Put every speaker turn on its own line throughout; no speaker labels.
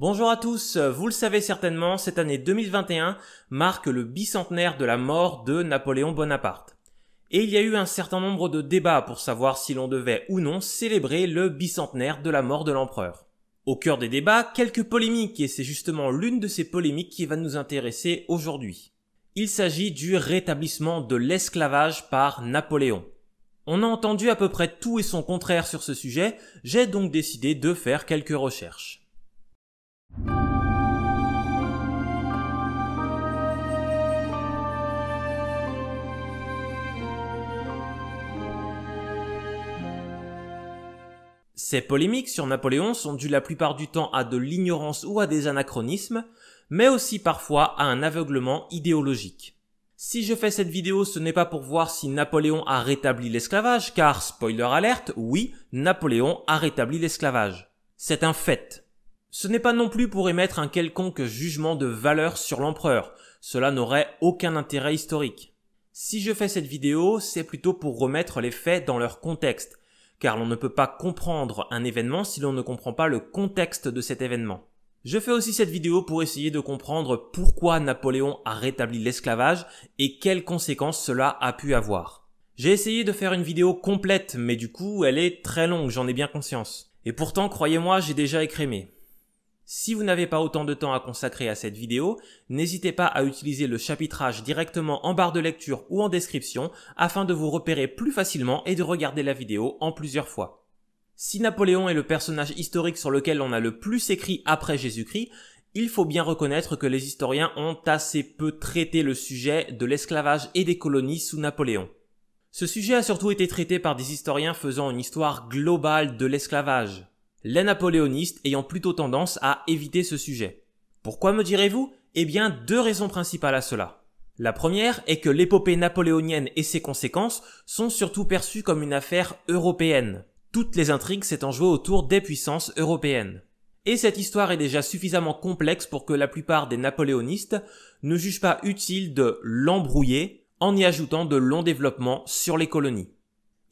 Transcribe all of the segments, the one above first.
Bonjour à tous, vous le savez certainement, cette année 2021 marque le bicentenaire de la mort de Napoléon Bonaparte. Et il y a eu un certain nombre de débats pour savoir si l'on devait ou non célébrer le bicentenaire de la mort de l'empereur. Au cœur des débats, quelques polémiques, et c'est justement l'une de ces polémiques qui va nous intéresser aujourd'hui. Il s'agit du rétablissement de l'esclavage par Napoléon. On a entendu à peu près tout et son contraire sur ce sujet, j'ai donc décidé de faire quelques recherches. Ces polémiques sur Napoléon sont dues la plupart du temps à de l'ignorance ou à des anachronismes, mais aussi parfois à un aveuglement idéologique. Si je fais cette vidéo, ce n'est pas pour voir si Napoléon a rétabli l'esclavage, car, spoiler alerte, oui, Napoléon a rétabli l'esclavage. C'est un fait. Ce n'est pas non plus pour émettre un quelconque jugement de valeur sur l'empereur, cela n'aurait aucun intérêt historique. Si je fais cette vidéo, c'est plutôt pour remettre les faits dans leur contexte, car l'on ne peut pas comprendre un événement si l'on ne comprend pas le contexte de cet événement. Je fais aussi cette vidéo pour essayer de comprendre pourquoi Napoléon a rétabli l'esclavage et quelles conséquences cela a pu avoir. J'ai essayé de faire une vidéo complète, mais du coup, elle est très longue, j'en ai bien conscience. Et pourtant, croyez-moi, j'ai déjà écrémé. Si vous n'avez pas autant de temps à consacrer à cette vidéo, n'hésitez pas à utiliser le chapitrage directement en barre de lecture ou en description afin de vous repérer plus facilement et de regarder la vidéo en plusieurs fois. Si Napoléon est le personnage historique sur lequel on a le plus écrit après Jésus-Christ, il faut bien reconnaître que les historiens ont assez peu traité le sujet de l'esclavage et des colonies sous Napoléon. Ce sujet a surtout été traité par des historiens faisant une histoire globale de l'esclavage les napoléonistes ayant plutôt tendance à éviter ce sujet. Pourquoi me direz-vous Eh bien, deux raisons principales à cela. La première est que l'épopée napoléonienne et ses conséquences sont surtout perçues comme une affaire européenne, toutes les intrigues s'étant jouées autour des puissances européennes. Et cette histoire est déjà suffisamment complexe pour que la plupart des napoléonistes ne jugent pas utile de l'embrouiller en y ajoutant de longs développements sur les colonies.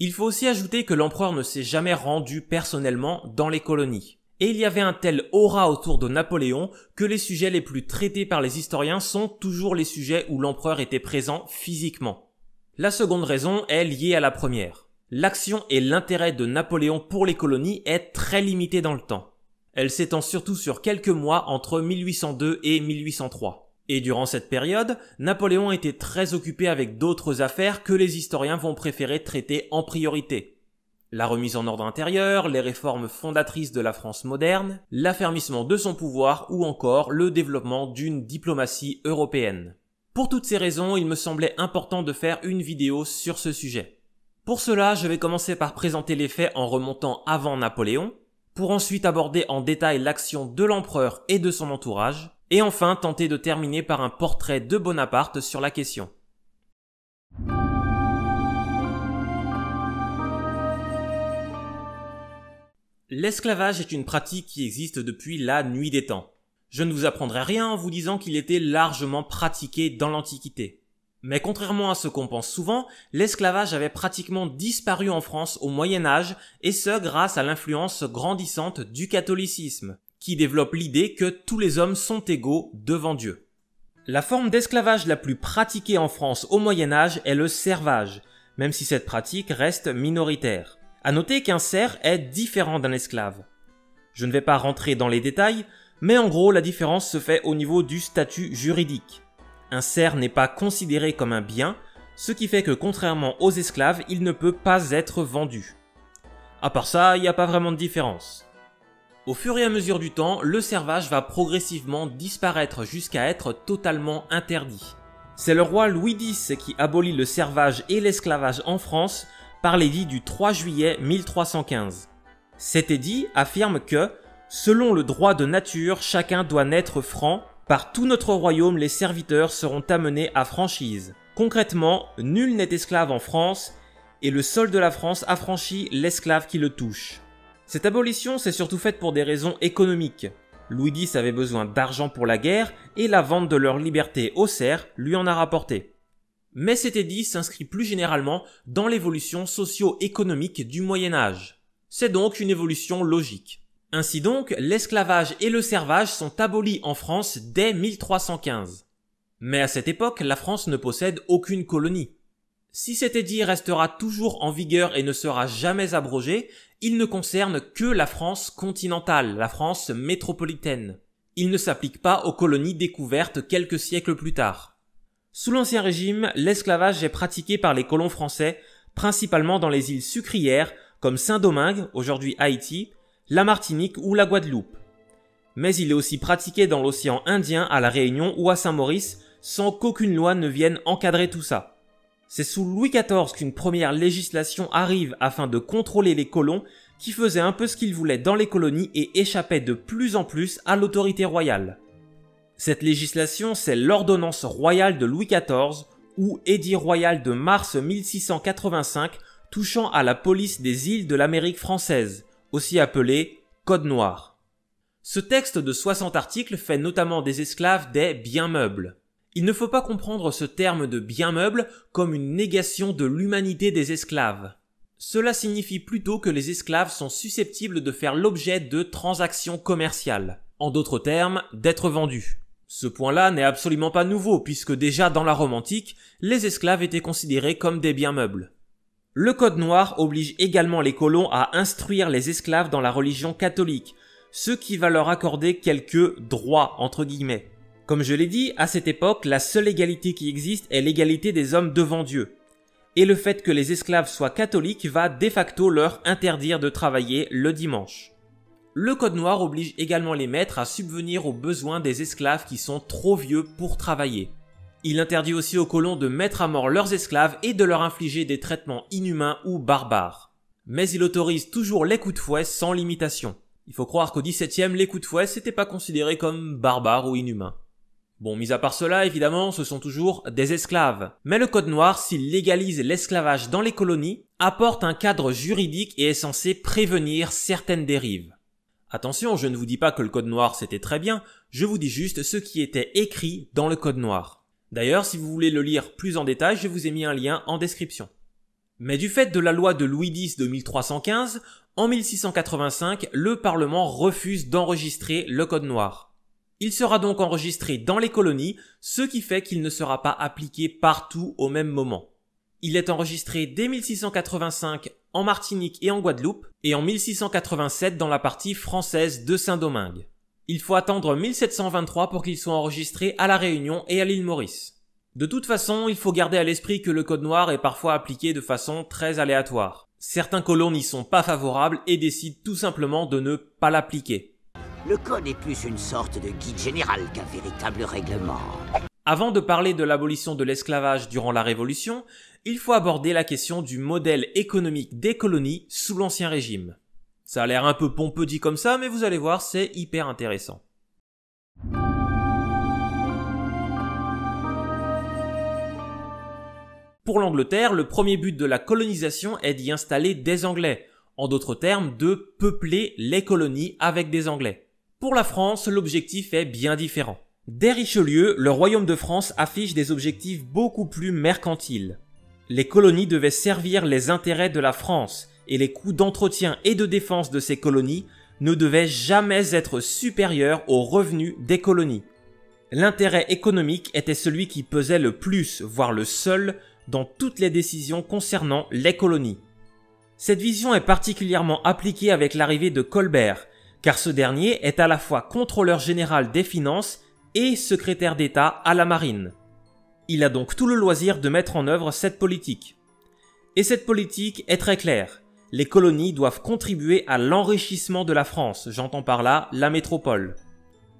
Il faut aussi ajouter que l'empereur ne s'est jamais rendu personnellement dans les colonies. Et il y avait un tel aura autour de Napoléon que les sujets les plus traités par les historiens sont toujours les sujets où l'empereur était présent physiquement. La seconde raison est liée à la première. L'action et l'intérêt de Napoléon pour les colonies est très limité dans le temps. Elle s'étend surtout sur quelques mois entre 1802 et 1803. Et durant cette période, Napoléon était très occupé avec d'autres affaires que les historiens vont préférer traiter en priorité. La remise en ordre intérieur, les réformes fondatrices de la France moderne, l'affermissement de son pouvoir ou encore le développement d'une diplomatie européenne. Pour toutes ces raisons, il me semblait important de faire une vidéo sur ce sujet. Pour cela, je vais commencer par présenter les faits en remontant avant Napoléon, pour ensuite aborder en détail l'action de l'empereur et de son entourage, et enfin, tenter de terminer par un portrait de Bonaparte sur la question. L'esclavage est une pratique qui existe depuis la nuit des temps. Je ne vous apprendrai rien en vous disant qu'il était largement pratiqué dans l'Antiquité. Mais contrairement à ce qu'on pense souvent, l'esclavage avait pratiquement disparu en France au Moyen Âge, et ce grâce à l'influence grandissante du catholicisme qui développe l'idée que tous les hommes sont égaux devant Dieu. La forme d'esclavage la plus pratiquée en France au Moyen Âge est le servage, même si cette pratique reste minoritaire. À noter qu'un serf est différent d'un esclave. Je ne vais pas rentrer dans les détails, mais en gros la différence se fait au niveau du statut juridique. Un serf n'est pas considéré comme un bien, ce qui fait que contrairement aux esclaves, il ne peut pas être vendu. À part ça, il n'y a pas vraiment de différence. Au fur et à mesure du temps, le servage va progressivement disparaître jusqu'à être totalement interdit. C'est le roi Louis X qui abolit le servage et l'esclavage en France par l'édit du 3 juillet 1315. Cet édit affirme que, selon le droit de nature, chacun doit naître franc, par tout notre royaume les serviteurs seront amenés à franchise. Concrètement, nul n'est esclave en France, et le sol de la France affranchit l'esclave qui le touche. Cette abolition s'est surtout faite pour des raisons économiques. Louis X avait besoin d'argent pour la guerre et la vente de leur liberté aux serfs lui en a rapporté. Mais cet édit s'inscrit plus généralement dans l'évolution socio-économique du Moyen Âge. C'est donc une évolution logique. Ainsi donc, l'esclavage et le servage sont abolis en France dès 1315. Mais à cette époque, la France ne possède aucune colonie. Si cet édit restera toujours en vigueur et ne sera jamais abrogé, il ne concerne que la France continentale, la France métropolitaine. Il ne s'applique pas aux colonies découvertes quelques siècles plus tard. Sous l'Ancien Régime, l'esclavage est pratiqué par les colons français, principalement dans les îles sucrières comme Saint-Domingue, aujourd'hui Haïti, la Martinique ou la Guadeloupe. Mais il est aussi pratiqué dans l'océan Indien à La Réunion ou à Saint-Maurice sans qu'aucune loi ne vienne encadrer tout ça. C'est sous Louis XIV qu'une première législation arrive afin de contrôler les colons qui faisaient un peu ce qu'ils voulaient dans les colonies et échappaient de plus en plus à l'autorité royale. Cette législation, c'est l'ordonnance royale de Louis XIV ou édit royal de mars 1685 touchant à la police des îles de l'Amérique française, aussi appelée Code noir. Ce texte de 60 articles fait notamment des esclaves des biens meubles. Il ne faut pas comprendre ce terme de bien meubles comme une négation de l'humanité des esclaves. Cela signifie plutôt que les esclaves sont susceptibles de faire l'objet de transactions commerciales, en d'autres termes, d'être vendus. Ce point-là n'est absolument pas nouveau puisque déjà dans la Rome antique, les esclaves étaient considérés comme des biens meubles. Le Code noir oblige également les colons à instruire les esclaves dans la religion catholique, ce qui va leur accorder quelques droits entre guillemets. Comme je l'ai dit, à cette époque, la seule égalité qui existe est l'égalité des hommes devant Dieu. Et le fait que les esclaves soient catholiques va de facto leur interdire de travailler le dimanche. Le Code noir oblige également les maîtres à subvenir aux besoins des esclaves qui sont trop vieux pour travailler. Il interdit aussi aux colons de mettre à mort leurs esclaves et de leur infliger des traitements inhumains ou barbares. Mais il autorise toujours les coups de fouet sans limitation. Il faut croire qu'au XVIIe, les coups de fouet n'étaient pas considéré comme barbares ou inhumains. Bon, mis à part cela, évidemment, ce sont toujours des esclaves. Mais le Code noir, s'il légalise l'esclavage dans les colonies, apporte un cadre juridique et est censé prévenir certaines dérives. Attention, je ne vous dis pas que le Code noir c'était très bien, je vous dis juste ce qui était écrit dans le Code noir. D'ailleurs, si vous voulez le lire plus en détail, je vous ai mis un lien en description. Mais du fait de la loi de Louis X de 1315, en 1685, le Parlement refuse d'enregistrer le Code noir. Il sera donc enregistré dans les colonies, ce qui fait qu'il ne sera pas appliqué partout au même moment. Il est enregistré dès 1685 en Martinique et en Guadeloupe, et en 1687 dans la partie française de Saint-Domingue. Il faut attendre 1723 pour qu'il soit enregistré à La Réunion et à l'île Maurice. De toute façon, il faut garder à l'esprit que le code noir est parfois appliqué de façon très aléatoire. Certains colons n'y sont pas favorables et décident tout simplement de ne pas l'appliquer. Le code est plus une sorte de guide général qu'un véritable règlement. Avant de parler de l'abolition de l'esclavage durant la Révolution, il faut aborder la question du modèle économique des colonies sous l'Ancien Régime. Ça a l'air un peu pompeux dit comme ça, mais vous allez voir, c'est hyper intéressant. Pour l'Angleterre, le premier but de la colonisation est d'y installer des Anglais, en d'autres termes de peupler les colonies avec des Anglais. Pour la France, l'objectif est bien différent. Dès Richelieu, le royaume de France affiche des objectifs beaucoup plus mercantiles. Les colonies devaient servir les intérêts de la France, et les coûts d'entretien et de défense de ces colonies ne devaient jamais être supérieurs aux revenus des colonies. L'intérêt économique était celui qui pesait le plus, voire le seul, dans toutes les décisions concernant les colonies. Cette vision est particulièrement appliquée avec l'arrivée de Colbert, car ce dernier est à la fois contrôleur général des finances et secrétaire d'État à la marine. Il a donc tout le loisir de mettre en œuvre cette politique. Et cette politique est très claire. Les colonies doivent contribuer à l'enrichissement de la France, j'entends par là la métropole.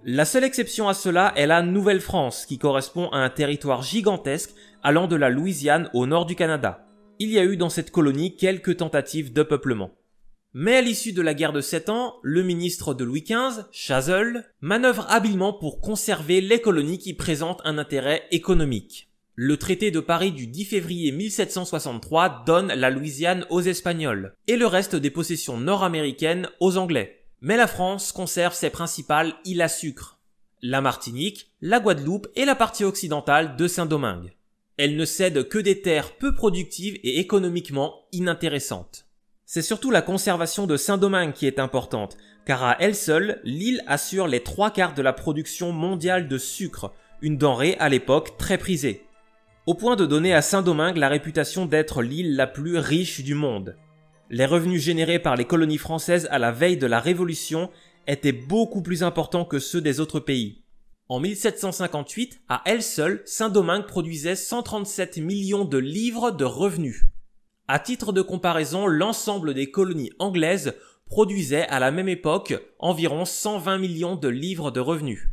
La seule exception à cela est la Nouvelle-France, qui correspond à un territoire gigantesque allant de la Louisiane au nord du Canada. Il y a eu dans cette colonie quelques tentatives de peuplement. Mais à l'issue de la guerre de Sept ans, le ministre de Louis XV, Chazel, manœuvre habilement pour conserver les colonies qui présentent un intérêt économique. Le traité de Paris du 10 février 1763 donne la Louisiane aux Espagnols et le reste des possessions nord-américaines aux Anglais. Mais la France conserve ses principales îles à sucre, la Martinique, la Guadeloupe et la partie occidentale de Saint-Domingue. Elle ne cède que des terres peu productives et économiquement inintéressantes. C'est surtout la conservation de Saint-Domingue qui est importante, car à elle seule, l'île assure les trois quarts de la production mondiale de sucre, une denrée à l'époque très prisée. Au point de donner à Saint-Domingue la réputation d'être l'île la plus riche du monde. Les revenus générés par les colonies françaises à la veille de la Révolution étaient beaucoup plus importants que ceux des autres pays. En 1758, à elle seule, Saint-Domingue produisait 137 millions de livres de revenus. À titre de comparaison, l'ensemble des colonies anglaises produisait à la même époque environ 120 millions de livres de revenus.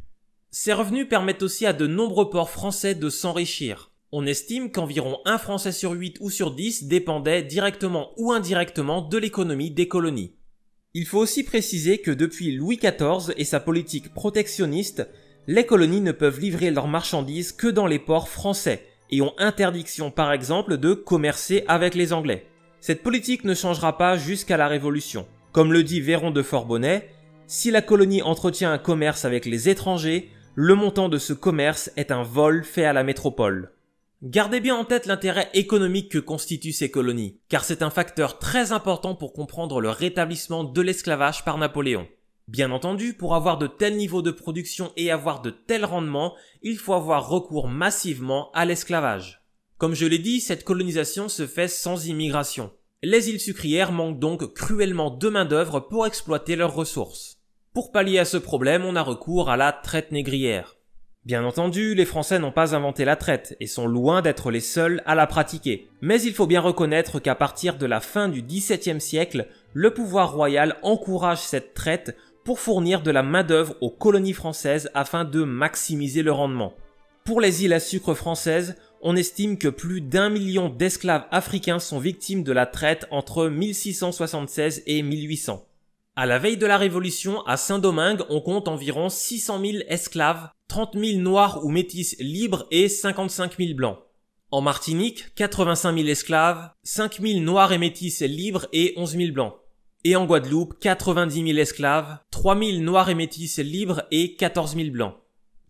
Ces revenus permettent aussi à de nombreux ports français de s'enrichir. On estime qu'environ un Français sur 8 ou sur 10 dépendait directement ou indirectement de l'économie des colonies. Il faut aussi préciser que depuis Louis XIV et sa politique protectionniste, les colonies ne peuvent livrer leurs marchandises que dans les ports français, ont interdiction par exemple de commercer avec les Anglais. Cette politique ne changera pas jusqu'à la Révolution. Comme le dit Véron de Forbonnet, si la colonie entretient un commerce avec les étrangers, le montant de ce commerce est un vol fait à la métropole. Gardez bien en tête l'intérêt économique que constituent ces colonies, car c'est un facteur très important pour comprendre le rétablissement de l'esclavage par Napoléon. Bien entendu, pour avoir de tels niveaux de production et avoir de tels rendements, il faut avoir recours massivement à l'esclavage. Comme je l'ai dit, cette colonisation se fait sans immigration. Les îles sucrières manquent donc cruellement de main-d'œuvre pour exploiter leurs ressources. Pour pallier à ce problème, on a recours à la traite négrière. Bien entendu, les Français n'ont pas inventé la traite et sont loin d'être les seuls à la pratiquer. Mais il faut bien reconnaître qu'à partir de la fin du XVIIe siècle, le pouvoir royal encourage cette traite pour fournir de la main-d'œuvre aux colonies françaises afin de maximiser le rendement. Pour les îles à sucre françaises, on estime que plus d'un million d'esclaves africains sont victimes de la traite entre 1676 et 1800. À la veille de la Révolution, à Saint-Domingue, on compte environ 600 000 esclaves, 30 000 noirs ou métis libres et 55 000 blancs. En Martinique, 85 000 esclaves, 5 000 noirs et métis libres et 11 000 blancs. Et en Guadeloupe, 90 000 esclaves, 3 000 noirs et métis libres et 14 000 blancs.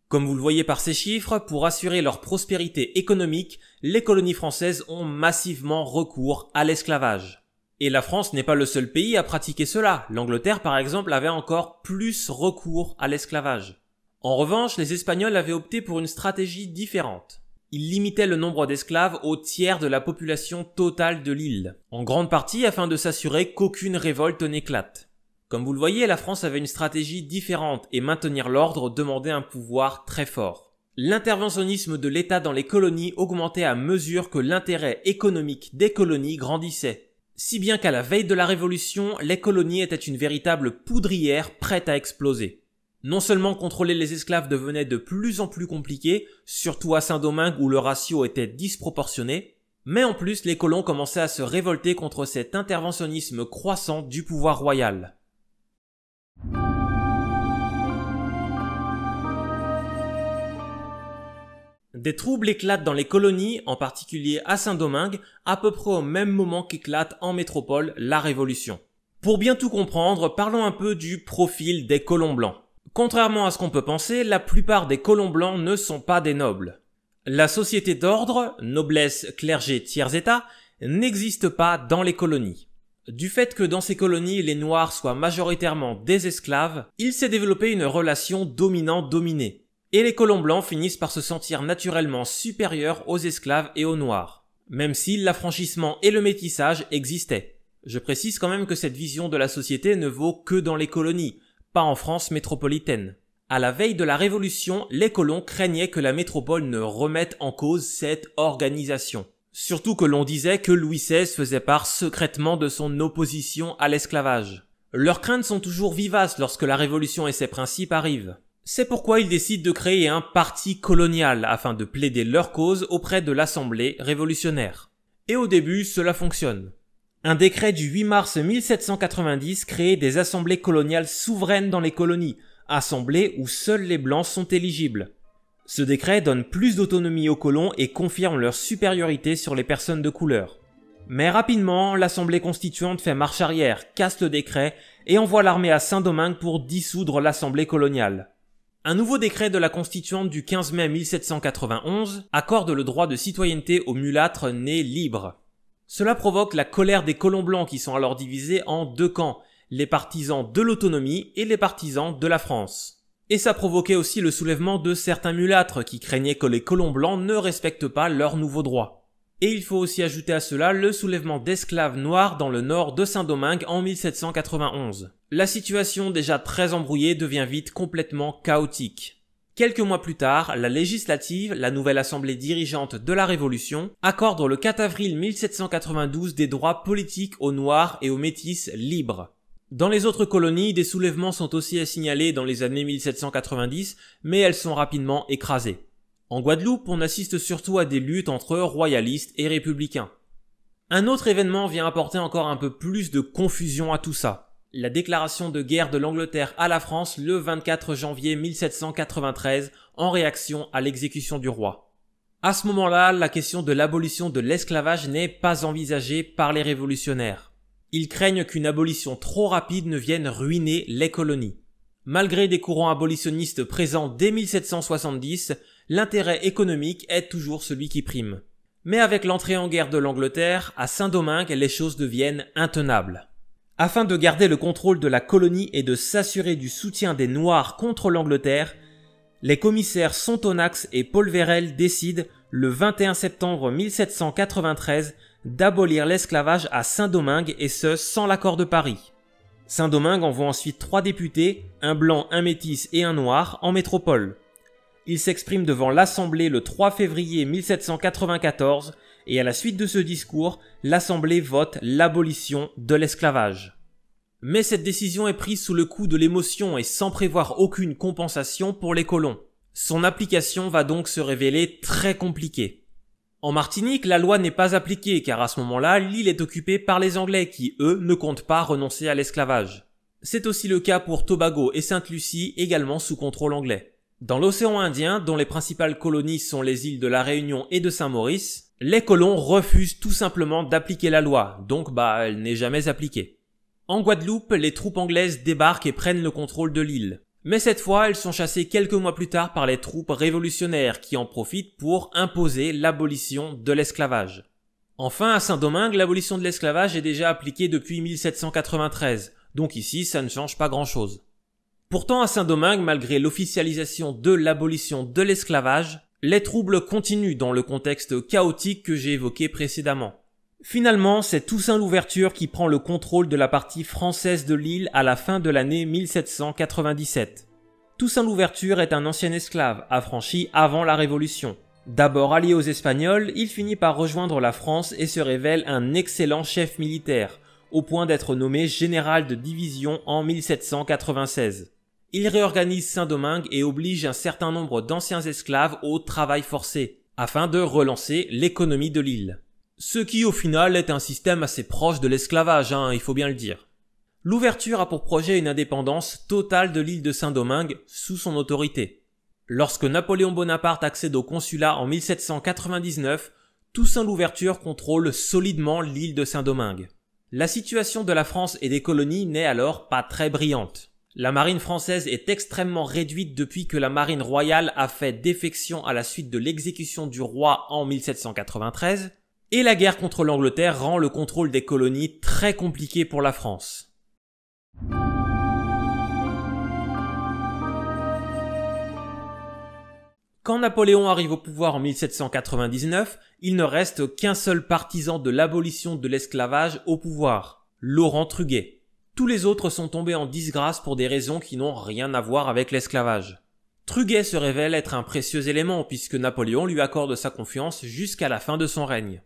Comme vous le voyez par ces chiffres, pour assurer leur prospérité économique, les colonies françaises ont massivement recours à l'esclavage. Et la France n'est pas le seul pays à pratiquer cela. L'Angleterre, par exemple, avait encore plus recours à l'esclavage. En revanche, les Espagnols avaient opté pour une stratégie différente il limitait le nombre d'esclaves au tiers de la population totale de l'île, en grande partie afin de s'assurer qu'aucune révolte n'éclate. Comme vous le voyez, la France avait une stratégie différente et maintenir l'ordre demandait un pouvoir très fort. L'interventionnisme de l'État dans les colonies augmentait à mesure que l'intérêt économique des colonies grandissait. Si bien qu'à la veille de la Révolution, les colonies étaient une véritable poudrière prête à exploser. Non seulement contrôler les esclaves devenait de plus en plus compliqué, surtout à Saint-Domingue où le ratio était disproportionné, mais en plus les colons commençaient à se révolter contre cet interventionnisme croissant du pouvoir royal. Des troubles éclatent dans les colonies, en particulier à Saint-Domingue, à peu près au même moment qu'éclate en métropole la Révolution. Pour bien tout comprendre, parlons un peu du profil des colons blancs. Contrairement à ce qu'on peut penser, la plupart des colons blancs ne sont pas des nobles. La société d'ordre, noblesse, clergé, tiers-état, n'existe pas dans les colonies. Du fait que dans ces colonies les Noirs soient majoritairement des esclaves, il s'est développé une relation dominant dominée Et les colons blancs finissent par se sentir naturellement supérieurs aux esclaves et aux Noirs, même si l'affranchissement et le métissage existaient. Je précise quand même que cette vision de la société ne vaut que dans les colonies, en France métropolitaine. À la veille de la Révolution, les colons craignaient que la métropole ne remette en cause cette organisation. Surtout que l'on disait que Louis XVI faisait part secrètement de son opposition à l'esclavage. Leurs craintes sont toujours vivaces lorsque la Révolution et ses principes arrivent. C'est pourquoi ils décident de créer un parti colonial afin de plaider leur cause auprès de l'Assemblée révolutionnaire. Et au début, cela fonctionne. Un décret du 8 mars 1790 crée des assemblées coloniales souveraines dans les colonies, assemblées où seuls les blancs sont éligibles. Ce décret donne plus d'autonomie aux colons et confirme leur supériorité sur les personnes de couleur. Mais rapidement, l'Assemblée constituante fait marche arrière, casse le décret et envoie l'armée à Saint-Domingue pour dissoudre l'Assemblée coloniale. Un nouveau décret de la Constituante du 15 mai 1791 accorde le droit de citoyenneté aux mulâtres nés libres. Cela provoque la colère des colons blancs qui sont alors divisés en deux camps, les partisans de l'autonomie et les partisans de la France. Et ça provoquait aussi le soulèvement de certains mulâtres qui craignaient que les colons blancs ne respectent pas leurs nouveaux droits. Et il faut aussi ajouter à cela le soulèvement d'esclaves noirs dans le nord de Saint-Domingue en 1791. La situation déjà très embrouillée devient vite complètement chaotique. Quelques mois plus tard, la législative, la nouvelle assemblée dirigeante de la Révolution, accorde le 4 avril 1792 des droits politiques aux Noirs et aux Métis libres. Dans les autres colonies, des soulèvements sont aussi à signaler dans les années 1790, mais elles sont rapidement écrasées. En Guadeloupe, on assiste surtout à des luttes entre royalistes et républicains. Un autre événement vient apporter encore un peu plus de confusion à tout ça la déclaration de guerre de l'Angleterre à la France le 24 janvier 1793 en réaction à l'exécution du roi. À ce moment-là, la question de l'abolition de l'esclavage n'est pas envisagée par les révolutionnaires. Ils craignent qu'une abolition trop rapide ne vienne ruiner les colonies. Malgré des courants abolitionnistes présents dès 1770, l'intérêt économique est toujours celui qui prime. Mais avec l'entrée en guerre de l'Angleterre, à Saint-Domingue, les choses deviennent intenables. Afin de garder le contrôle de la colonie et de s'assurer du soutien des Noirs contre l'Angleterre, les commissaires Sontonax et Paul Vérel décident, le 21 septembre 1793, d'abolir l'esclavage à Saint-Domingue et ce sans l'accord de Paris. Saint-Domingue envoie ensuite trois députés, un blanc, un métis et un noir, en métropole. Ils s'expriment devant l'Assemblée le 3 février 1794 et à la suite de ce discours, l'Assemblée vote l'abolition de l'esclavage. Mais cette décision est prise sous le coup de l'émotion et sans prévoir aucune compensation pour les colons. Son application va donc se révéler très compliquée. En Martinique, la loi n'est pas appliquée car à ce moment-là, l'île est occupée par les Anglais qui, eux, ne comptent pas renoncer à l'esclavage. C'est aussi le cas pour Tobago et Sainte-Lucie, également sous contrôle anglais. Dans l'océan Indien, dont les principales colonies sont les îles de la Réunion et de Saint-Maurice, les colons refusent tout simplement d'appliquer la loi, donc bah elle n'est jamais appliquée. En Guadeloupe, les troupes anglaises débarquent et prennent le contrôle de l'île. Mais cette fois, elles sont chassées quelques mois plus tard par les troupes révolutionnaires qui en profitent pour imposer l'abolition de l'esclavage. Enfin, à Saint-Domingue, l'abolition de l'esclavage est déjà appliquée depuis 1793, donc ici ça ne change pas grand-chose. Pourtant, à Saint-Domingue, malgré l'officialisation de l'abolition de l'esclavage, les troubles continuent dans le contexte chaotique que j'ai évoqué précédemment. Finalement, c'est Toussaint Louverture qui prend le contrôle de la partie française de l'île à la fin de l'année 1797. Toussaint Louverture est un ancien esclave, affranchi avant la Révolution. D'abord allié aux Espagnols, il finit par rejoindre la France et se révèle un excellent chef militaire, au point d'être nommé général de division en 1796. Il réorganise Saint-Domingue et oblige un certain nombre d'anciens esclaves au travail forcé, afin de relancer l'économie de l'île. Ce qui au final est un système assez proche de l'esclavage, hein, il faut bien le dire. L'ouverture a pour projet une indépendance totale de l'île de Saint-Domingue sous son autorité. Lorsque Napoléon Bonaparte accède au consulat en 1799, Toussaint l'ouverture contrôle solidement l'île de Saint-Domingue. La situation de la France et des colonies n'est alors pas très brillante. La marine française est extrêmement réduite depuis que la marine royale a fait défection à la suite de l'exécution du roi en 1793, et la guerre contre l'Angleterre rend le contrôle des colonies très compliqué pour la France. Quand Napoléon arrive au pouvoir en 1799, il ne reste qu'un seul partisan de l'abolition de l'esclavage au pouvoir, Laurent Truguet. Tous les autres sont tombés en disgrâce pour des raisons qui n'ont rien à voir avec l'esclavage. Truguet se révèle être un précieux élément puisque Napoléon lui accorde sa confiance jusqu'à la fin de son règne.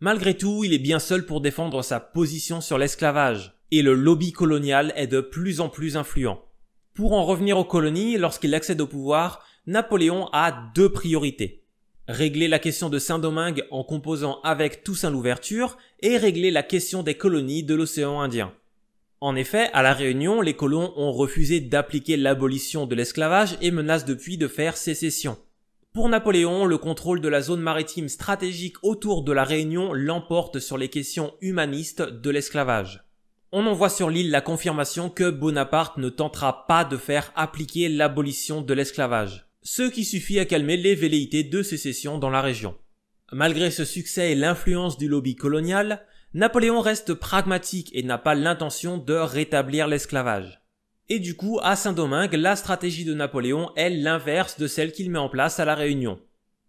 Malgré tout, il est bien seul pour défendre sa position sur l'esclavage, et le lobby colonial est de plus en plus influent. Pour en revenir aux colonies, lorsqu'il accède au pouvoir, Napoléon a deux priorités. Régler la question de Saint-Domingue en composant avec Toussaint l'ouverture et régler la question des colonies de l'océan Indien. En effet, à La Réunion, les colons ont refusé d'appliquer l'abolition de l'esclavage et menacent depuis de faire sécession. Pour Napoléon, le contrôle de la zone maritime stratégique autour de la Réunion l'emporte sur les questions humanistes de l'esclavage. On en voit sur l'île la confirmation que Bonaparte ne tentera pas de faire appliquer l'abolition de l'esclavage, ce qui suffit à calmer les velléités de sécession dans la région. Malgré ce succès et l'influence du lobby colonial, Napoléon reste pragmatique et n'a pas l'intention de rétablir l'esclavage. Et du coup, à Saint-Domingue, la stratégie de Napoléon est l'inverse de celle qu'il met en place à la Réunion.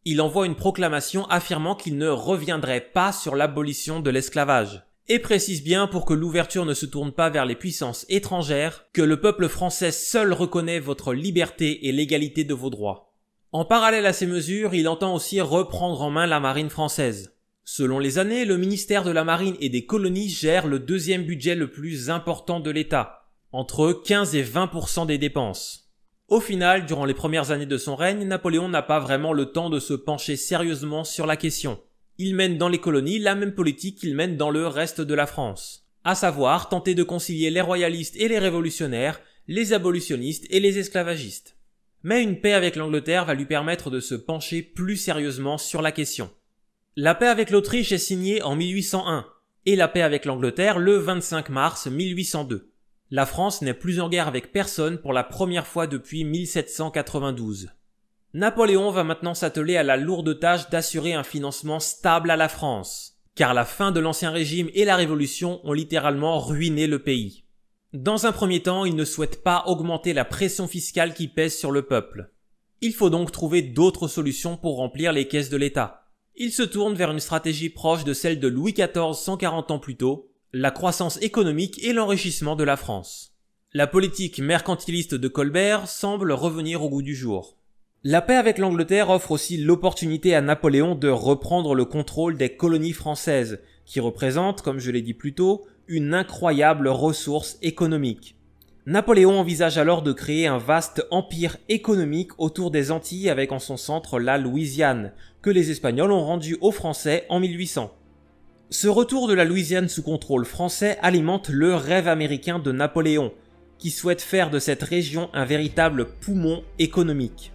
Il envoie une proclamation affirmant qu'il ne reviendrait pas sur l'abolition de l'esclavage. Et précise bien pour que l'ouverture ne se tourne pas vers les puissances étrangères, que le peuple français seul reconnaît votre liberté et l'égalité de vos droits. En parallèle à ces mesures, il entend aussi reprendre en main la marine française. Selon les années, le ministère de la Marine et des colonies gère le deuxième budget le plus important de l'État, entre 15 et 20 des dépenses. Au final, durant les premières années de son règne, Napoléon n'a pas vraiment le temps de se pencher sérieusement sur la question. Il mène dans les colonies la même politique qu'il mène dans le reste de la France, à savoir tenter de concilier les royalistes et les révolutionnaires, les abolitionnistes et les esclavagistes. Mais une paix avec l'Angleterre va lui permettre de se pencher plus sérieusement sur la question. La paix avec l'Autriche est signée en 1801 et la paix avec l'Angleterre le 25 mars 1802. La France n'est plus en guerre avec personne pour la première fois depuis 1792. Napoléon va maintenant s'atteler à la lourde tâche d'assurer un financement stable à la France, car la fin de l'Ancien Régime et la Révolution ont littéralement ruiné le pays. Dans un premier temps, il ne souhaite pas augmenter la pression fiscale qui pèse sur le peuple. Il faut donc trouver d'autres solutions pour remplir les caisses de l'État. Il se tourne vers une stratégie proche de celle de Louis XIV 140 ans plus tôt, la croissance économique et l'enrichissement de la France. La politique mercantiliste de Colbert semble revenir au goût du jour. La paix avec l'Angleterre offre aussi l'opportunité à Napoléon de reprendre le contrôle des colonies françaises, qui représentent, comme je l'ai dit plus tôt, une incroyable ressource économique. Napoléon envisage alors de créer un vaste empire économique autour des Antilles avec en son centre la Louisiane, que les Espagnols ont rendue aux Français en 1800. Ce retour de la Louisiane sous contrôle français alimente le rêve américain de Napoléon, qui souhaite faire de cette région un véritable poumon économique.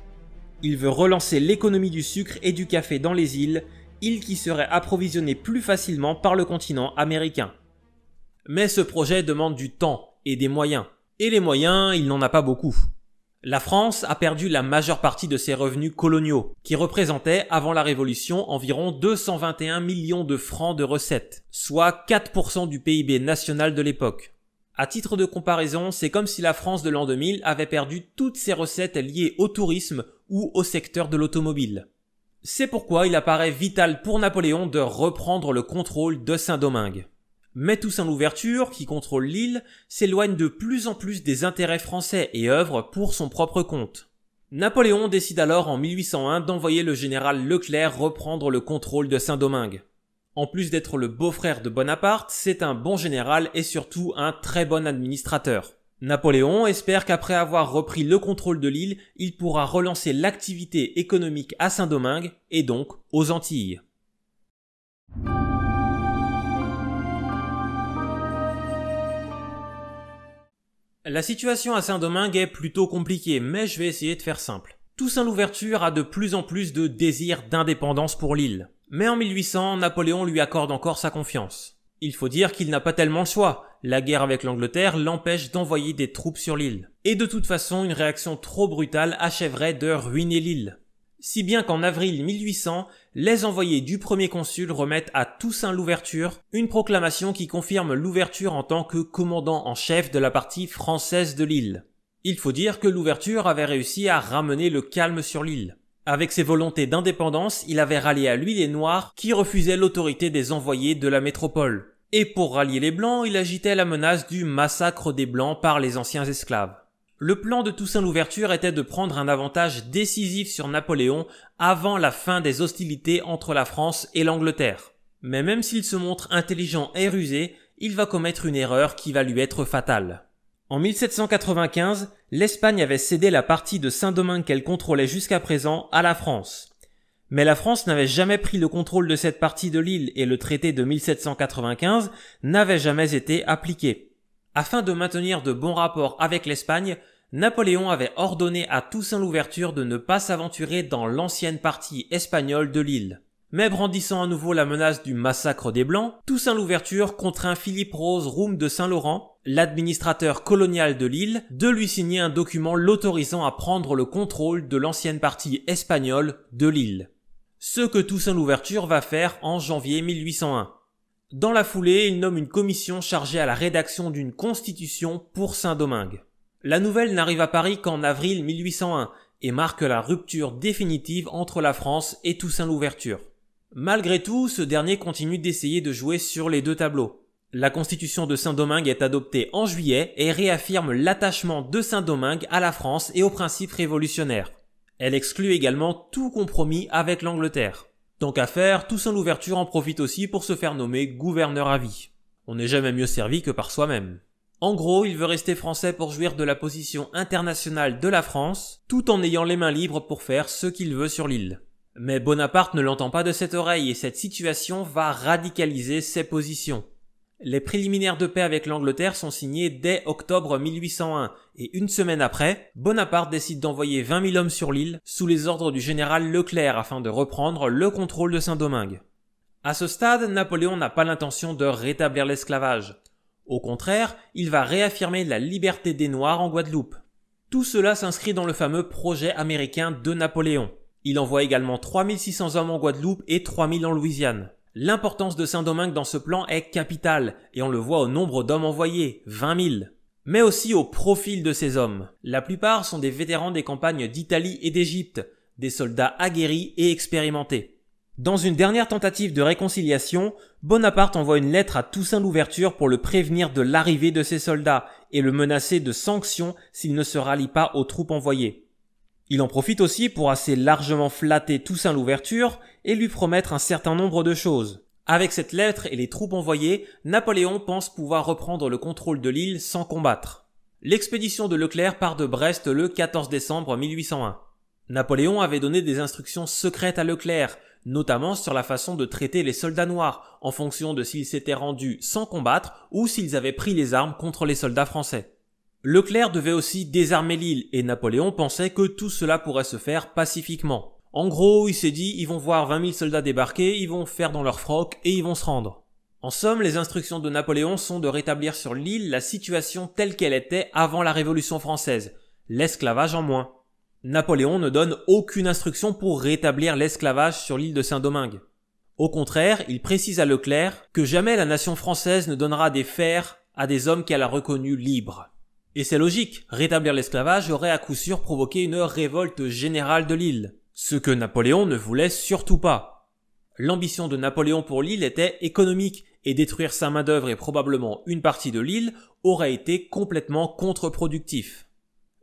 Il veut relancer l'économie du sucre et du café dans les îles, îles qui seraient approvisionnées plus facilement par le continent américain. Mais ce projet demande du temps et des moyens. Et les moyens, il n'en a pas beaucoup. La France a perdu la majeure partie de ses revenus coloniaux, qui représentaient avant la Révolution environ 221 millions de francs de recettes, soit 4% du PIB national de l'époque. À titre de comparaison, c'est comme si la France de l'an 2000 avait perdu toutes ses recettes liées au tourisme ou au secteur de l'automobile. C'est pourquoi il apparaît vital pour Napoléon de reprendre le contrôle de Saint-Domingue mais Toussaint Louverture, qui contrôle l'île, s'éloigne de plus en plus des intérêts français et œuvre pour son propre compte. Napoléon décide alors en 1801 d'envoyer le général Leclerc reprendre le contrôle de Saint-Domingue. En plus d'être le beau-frère de Bonaparte, c'est un bon général et surtout un très bon administrateur. Napoléon espère qu'après avoir repris le contrôle de l'île, il pourra relancer l'activité économique à Saint-Domingue et donc aux Antilles. La situation à Saint-Domingue est plutôt compliquée, mais je vais essayer de faire simple. Toussaint l'Ouverture a de plus en plus de désirs d'indépendance pour l'île. Mais en 1800, Napoléon lui accorde encore sa confiance. Il faut dire qu'il n'a pas tellement le choix. La guerre avec l'Angleterre l'empêche d'envoyer des troupes sur l'île. Et de toute façon, une réaction trop brutale achèverait de ruiner l'île si bien qu'en avril 1800, les envoyés du premier consul remettent à Toussaint l'ouverture, une proclamation qui confirme l'ouverture en tant que commandant en chef de la partie française de l'île. Il faut dire que l'ouverture avait réussi à ramener le calme sur l'île. Avec ses volontés d'indépendance, il avait rallié à lui les Noirs qui refusaient l'autorité des envoyés de la métropole. Et pour rallier les Blancs, il agitait la menace du massacre des Blancs par les anciens esclaves. Le plan de Toussaint Louverture était de prendre un avantage décisif sur Napoléon avant la fin des hostilités entre la France et l'Angleterre. Mais même s'il se montre intelligent et rusé, il va commettre une erreur qui va lui être fatale. En 1795, l'Espagne avait cédé la partie de Saint-Domingue qu'elle contrôlait jusqu'à présent à la France. Mais la France n'avait jamais pris le contrôle de cette partie de l'île et le traité de 1795 n'avait jamais été appliqué. Afin de maintenir de bons rapports avec l'Espagne, Napoléon avait ordonné à Toussaint l'ouverture de ne pas s'aventurer dans l'ancienne partie espagnole de l'île. Mais brandissant à nouveau la menace du massacre des Blancs, Toussaint l'ouverture contraint Philippe Rose Roum de Saint-Laurent, l'administrateur colonial de l'île, de lui signer un document l'autorisant à prendre le contrôle de l'ancienne partie espagnole de l'île. Ce que Toussaint l'ouverture va faire en janvier 1801. Dans la foulée, il nomme une commission chargée à la rédaction d'une constitution pour Saint-Domingue. La nouvelle n'arrive à Paris qu'en avril 1801 et marque la rupture définitive entre la France et Toussaint Louverture. Malgré tout, ce dernier continue d'essayer de jouer sur les deux tableaux. La constitution de Saint-Domingue est adoptée en juillet et réaffirme l'attachement de Saint-Domingue à la France et aux principes révolutionnaires. Elle exclut également tout compromis avec l'Angleterre. Tant qu'à faire, Toussaint Louverture en profite aussi pour se faire nommer gouverneur à vie. On n'est jamais mieux servi que par soi-même. En gros, il veut rester français pour jouir de la position internationale de la France, tout en ayant les mains libres pour faire ce qu'il veut sur l'île. Mais Bonaparte ne l'entend pas de cette oreille et cette situation va radicaliser ses positions. Les préliminaires de paix avec l'Angleterre sont signés dès octobre 1801 et une semaine après, Bonaparte décide d'envoyer 20 000 hommes sur l'île sous les ordres du général Leclerc afin de reprendre le contrôle de Saint-Domingue. À ce stade, Napoléon n'a pas l'intention de rétablir l'esclavage. Au contraire, il va réaffirmer la liberté des Noirs en Guadeloupe. Tout cela s'inscrit dans le fameux projet américain de Napoléon. Il envoie également 3600 hommes en Guadeloupe et 3000 en Louisiane. L'importance de Saint-Domingue dans ce plan est capitale, et on le voit au nombre d'hommes envoyés, 20 000. Mais aussi au profil de ces hommes. La plupart sont des vétérans des campagnes d'Italie et d'Égypte, des soldats aguerris et expérimentés. Dans une dernière tentative de réconciliation, Bonaparte envoie une lettre à Toussaint Louverture pour le prévenir de l'arrivée de ses soldats et le menacer de sanctions s'il ne se rallie pas aux troupes envoyées. Il en profite aussi pour assez largement flatter Toussaint Louverture et lui promettre un certain nombre de choses. Avec cette lettre et les troupes envoyées, Napoléon pense pouvoir reprendre le contrôle de l'île sans combattre. L'expédition de Leclerc part de Brest le 14 décembre 1801. Napoléon avait donné des instructions secrètes à Leclerc notamment sur la façon de traiter les soldats noirs, en fonction de s'ils s'étaient rendus sans combattre ou s'ils avaient pris les armes contre les soldats français. Leclerc devait aussi désarmer l'île et Napoléon pensait que tout cela pourrait se faire pacifiquement. En gros, il s'est dit, ils vont voir 20 000 soldats débarquer, ils vont faire dans leur froc et ils vont se rendre. En somme, les instructions de Napoléon sont de rétablir sur l'île la situation telle qu'elle était avant la Révolution française, l'esclavage en moins. Napoléon ne donne aucune instruction pour rétablir l'esclavage sur l'île de Saint-Domingue. Au contraire, il précise à Leclerc que jamais la nation française ne donnera des fers à des hommes qu'elle a reconnus libres. Et c'est logique, rétablir l'esclavage aurait à coup sûr provoqué une révolte générale de l'île, ce que Napoléon ne voulait surtout pas. L'ambition de Napoléon pour l'île était économique, et détruire sa main-d'œuvre et probablement une partie de l'île aurait été complètement contre-productif.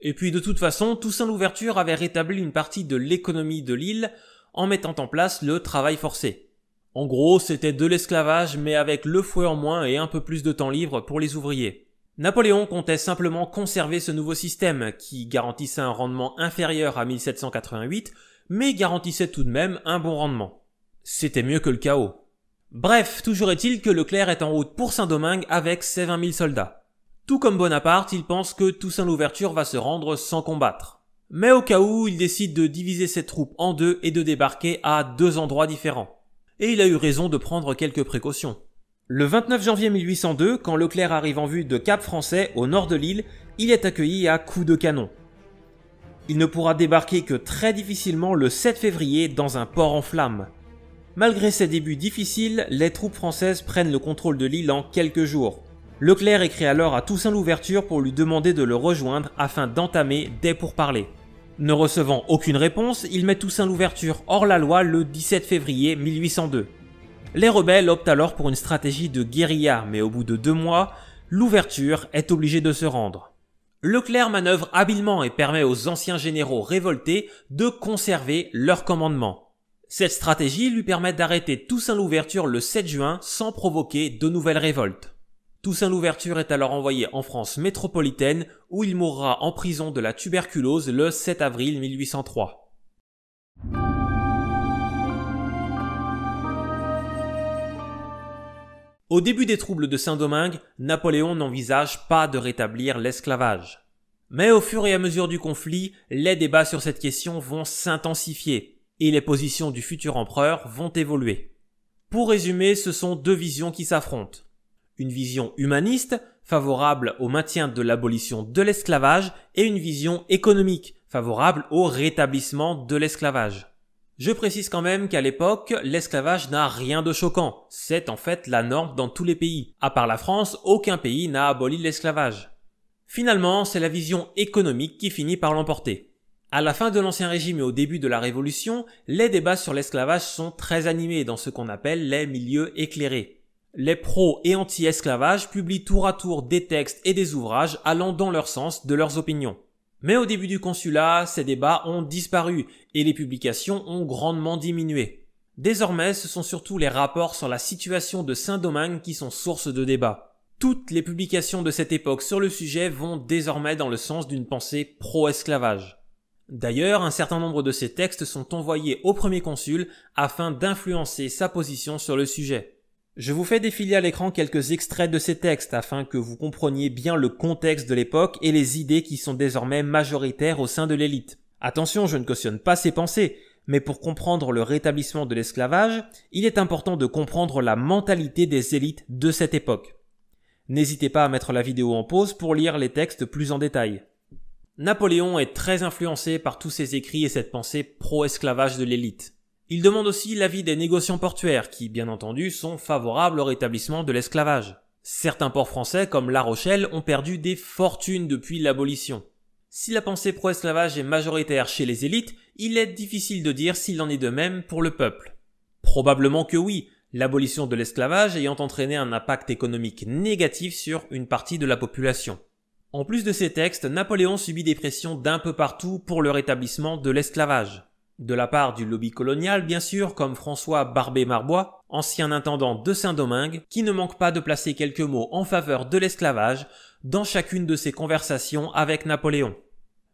Et puis de toute façon, Toussaint Louverture avait rétabli une partie de l'économie de l'île en mettant en place le travail forcé. En gros, c'était de l'esclavage mais avec le fouet en moins et un peu plus de temps libre pour les ouvriers. Napoléon comptait simplement conserver ce nouveau système qui garantissait un rendement inférieur à 1788 mais garantissait tout de même un bon rendement. C'était mieux que le chaos. Bref, toujours est-il que Leclerc est en route pour Saint-Domingue avec ses 20 000 soldats. Tout comme Bonaparte, il pense que Toussaint Louverture va se rendre sans combattre. Mais au cas où, il décide de diviser ses troupes en deux et de débarquer à deux endroits différents. Et il a eu raison de prendre quelques précautions. Le 29 janvier 1802, quand Leclerc arrive en vue de Cap Français au nord de l'île, il est accueilli à coups de canon. Il ne pourra débarquer que très difficilement le 7 février dans un port en flammes. Malgré ses débuts difficiles, les troupes françaises prennent le contrôle de l'île en quelques jours, Leclerc écrit alors à Toussaint Louverture pour lui demander de le rejoindre afin d'entamer des pourparlers. Ne recevant aucune réponse, il met Toussaint Louverture hors la loi le 17 février 1802. Les rebelles optent alors pour une stratégie de guérilla, mais au bout de deux mois, Louverture est obligée de se rendre. Leclerc manœuvre habilement et permet aux anciens généraux révoltés de conserver leur commandement. Cette stratégie lui permet d'arrêter Toussaint Louverture le 7 juin sans provoquer de nouvelles révoltes. Toussaint Louverture est alors envoyé en France métropolitaine où il mourra en prison de la tuberculose le 7 avril 1803. Au début des troubles de Saint-Domingue, Napoléon n'envisage pas de rétablir l'esclavage. Mais au fur et à mesure du conflit, les débats sur cette question vont s'intensifier et les positions du futur empereur vont évoluer. Pour résumer, ce sont deux visions qui s'affrontent une vision humaniste favorable au maintien de l'abolition de l'esclavage et une vision économique favorable au rétablissement de l'esclavage. Je précise quand même qu'à l'époque, l'esclavage n'a rien de choquant. C'est en fait la norme dans tous les pays. À part la France, aucun pays n'a aboli l'esclavage. Finalement, c'est la vision économique qui finit par l'emporter. À la fin de l'Ancien Régime et au début de la Révolution, les débats sur l'esclavage sont très animés dans ce qu'on appelle les milieux éclairés. Les pro- et anti-esclavage publient tour à tour des textes et des ouvrages allant dans leur sens de leurs opinions. Mais au début du consulat, ces débats ont disparu et les publications ont grandement diminué. Désormais, ce sont surtout les rapports sur la situation de Saint-Domingue qui sont source de débats. Toutes les publications de cette époque sur le sujet vont désormais dans le sens d'une pensée pro-esclavage. D'ailleurs, un certain nombre de ces textes sont envoyés au premier consul afin d'influencer sa position sur le sujet. Je vous fais défiler à l'écran quelques extraits de ces textes afin que vous compreniez bien le contexte de l'époque et les idées qui sont désormais majoritaires au sein de l'élite. Attention, je ne cautionne pas ces pensées, mais pour comprendre le rétablissement de l'esclavage, il est important de comprendre la mentalité des élites de cette époque. N'hésitez pas à mettre la vidéo en pause pour lire les textes plus en détail. Napoléon est très influencé par tous ses écrits et cette pensée pro-esclavage de l'élite. Il demande aussi l'avis des négociants portuaires qui, bien entendu, sont favorables au rétablissement de l'esclavage. Certains ports français, comme La Rochelle, ont perdu des fortunes depuis l'abolition. Si la pensée pro-esclavage est majoritaire chez les élites, il est difficile de dire s'il en est de même pour le peuple. Probablement que oui, l'abolition de l'esclavage ayant entraîné un impact économique négatif sur une partie de la population. En plus de ces textes, Napoléon subit des pressions d'un peu partout pour le rétablissement de l'esclavage. De la part du lobby colonial, bien sûr, comme François Barbé-Marbois, ancien intendant de Saint-Domingue, qui ne manque pas de placer quelques mots en faveur de l'esclavage dans chacune de ses conversations avec Napoléon.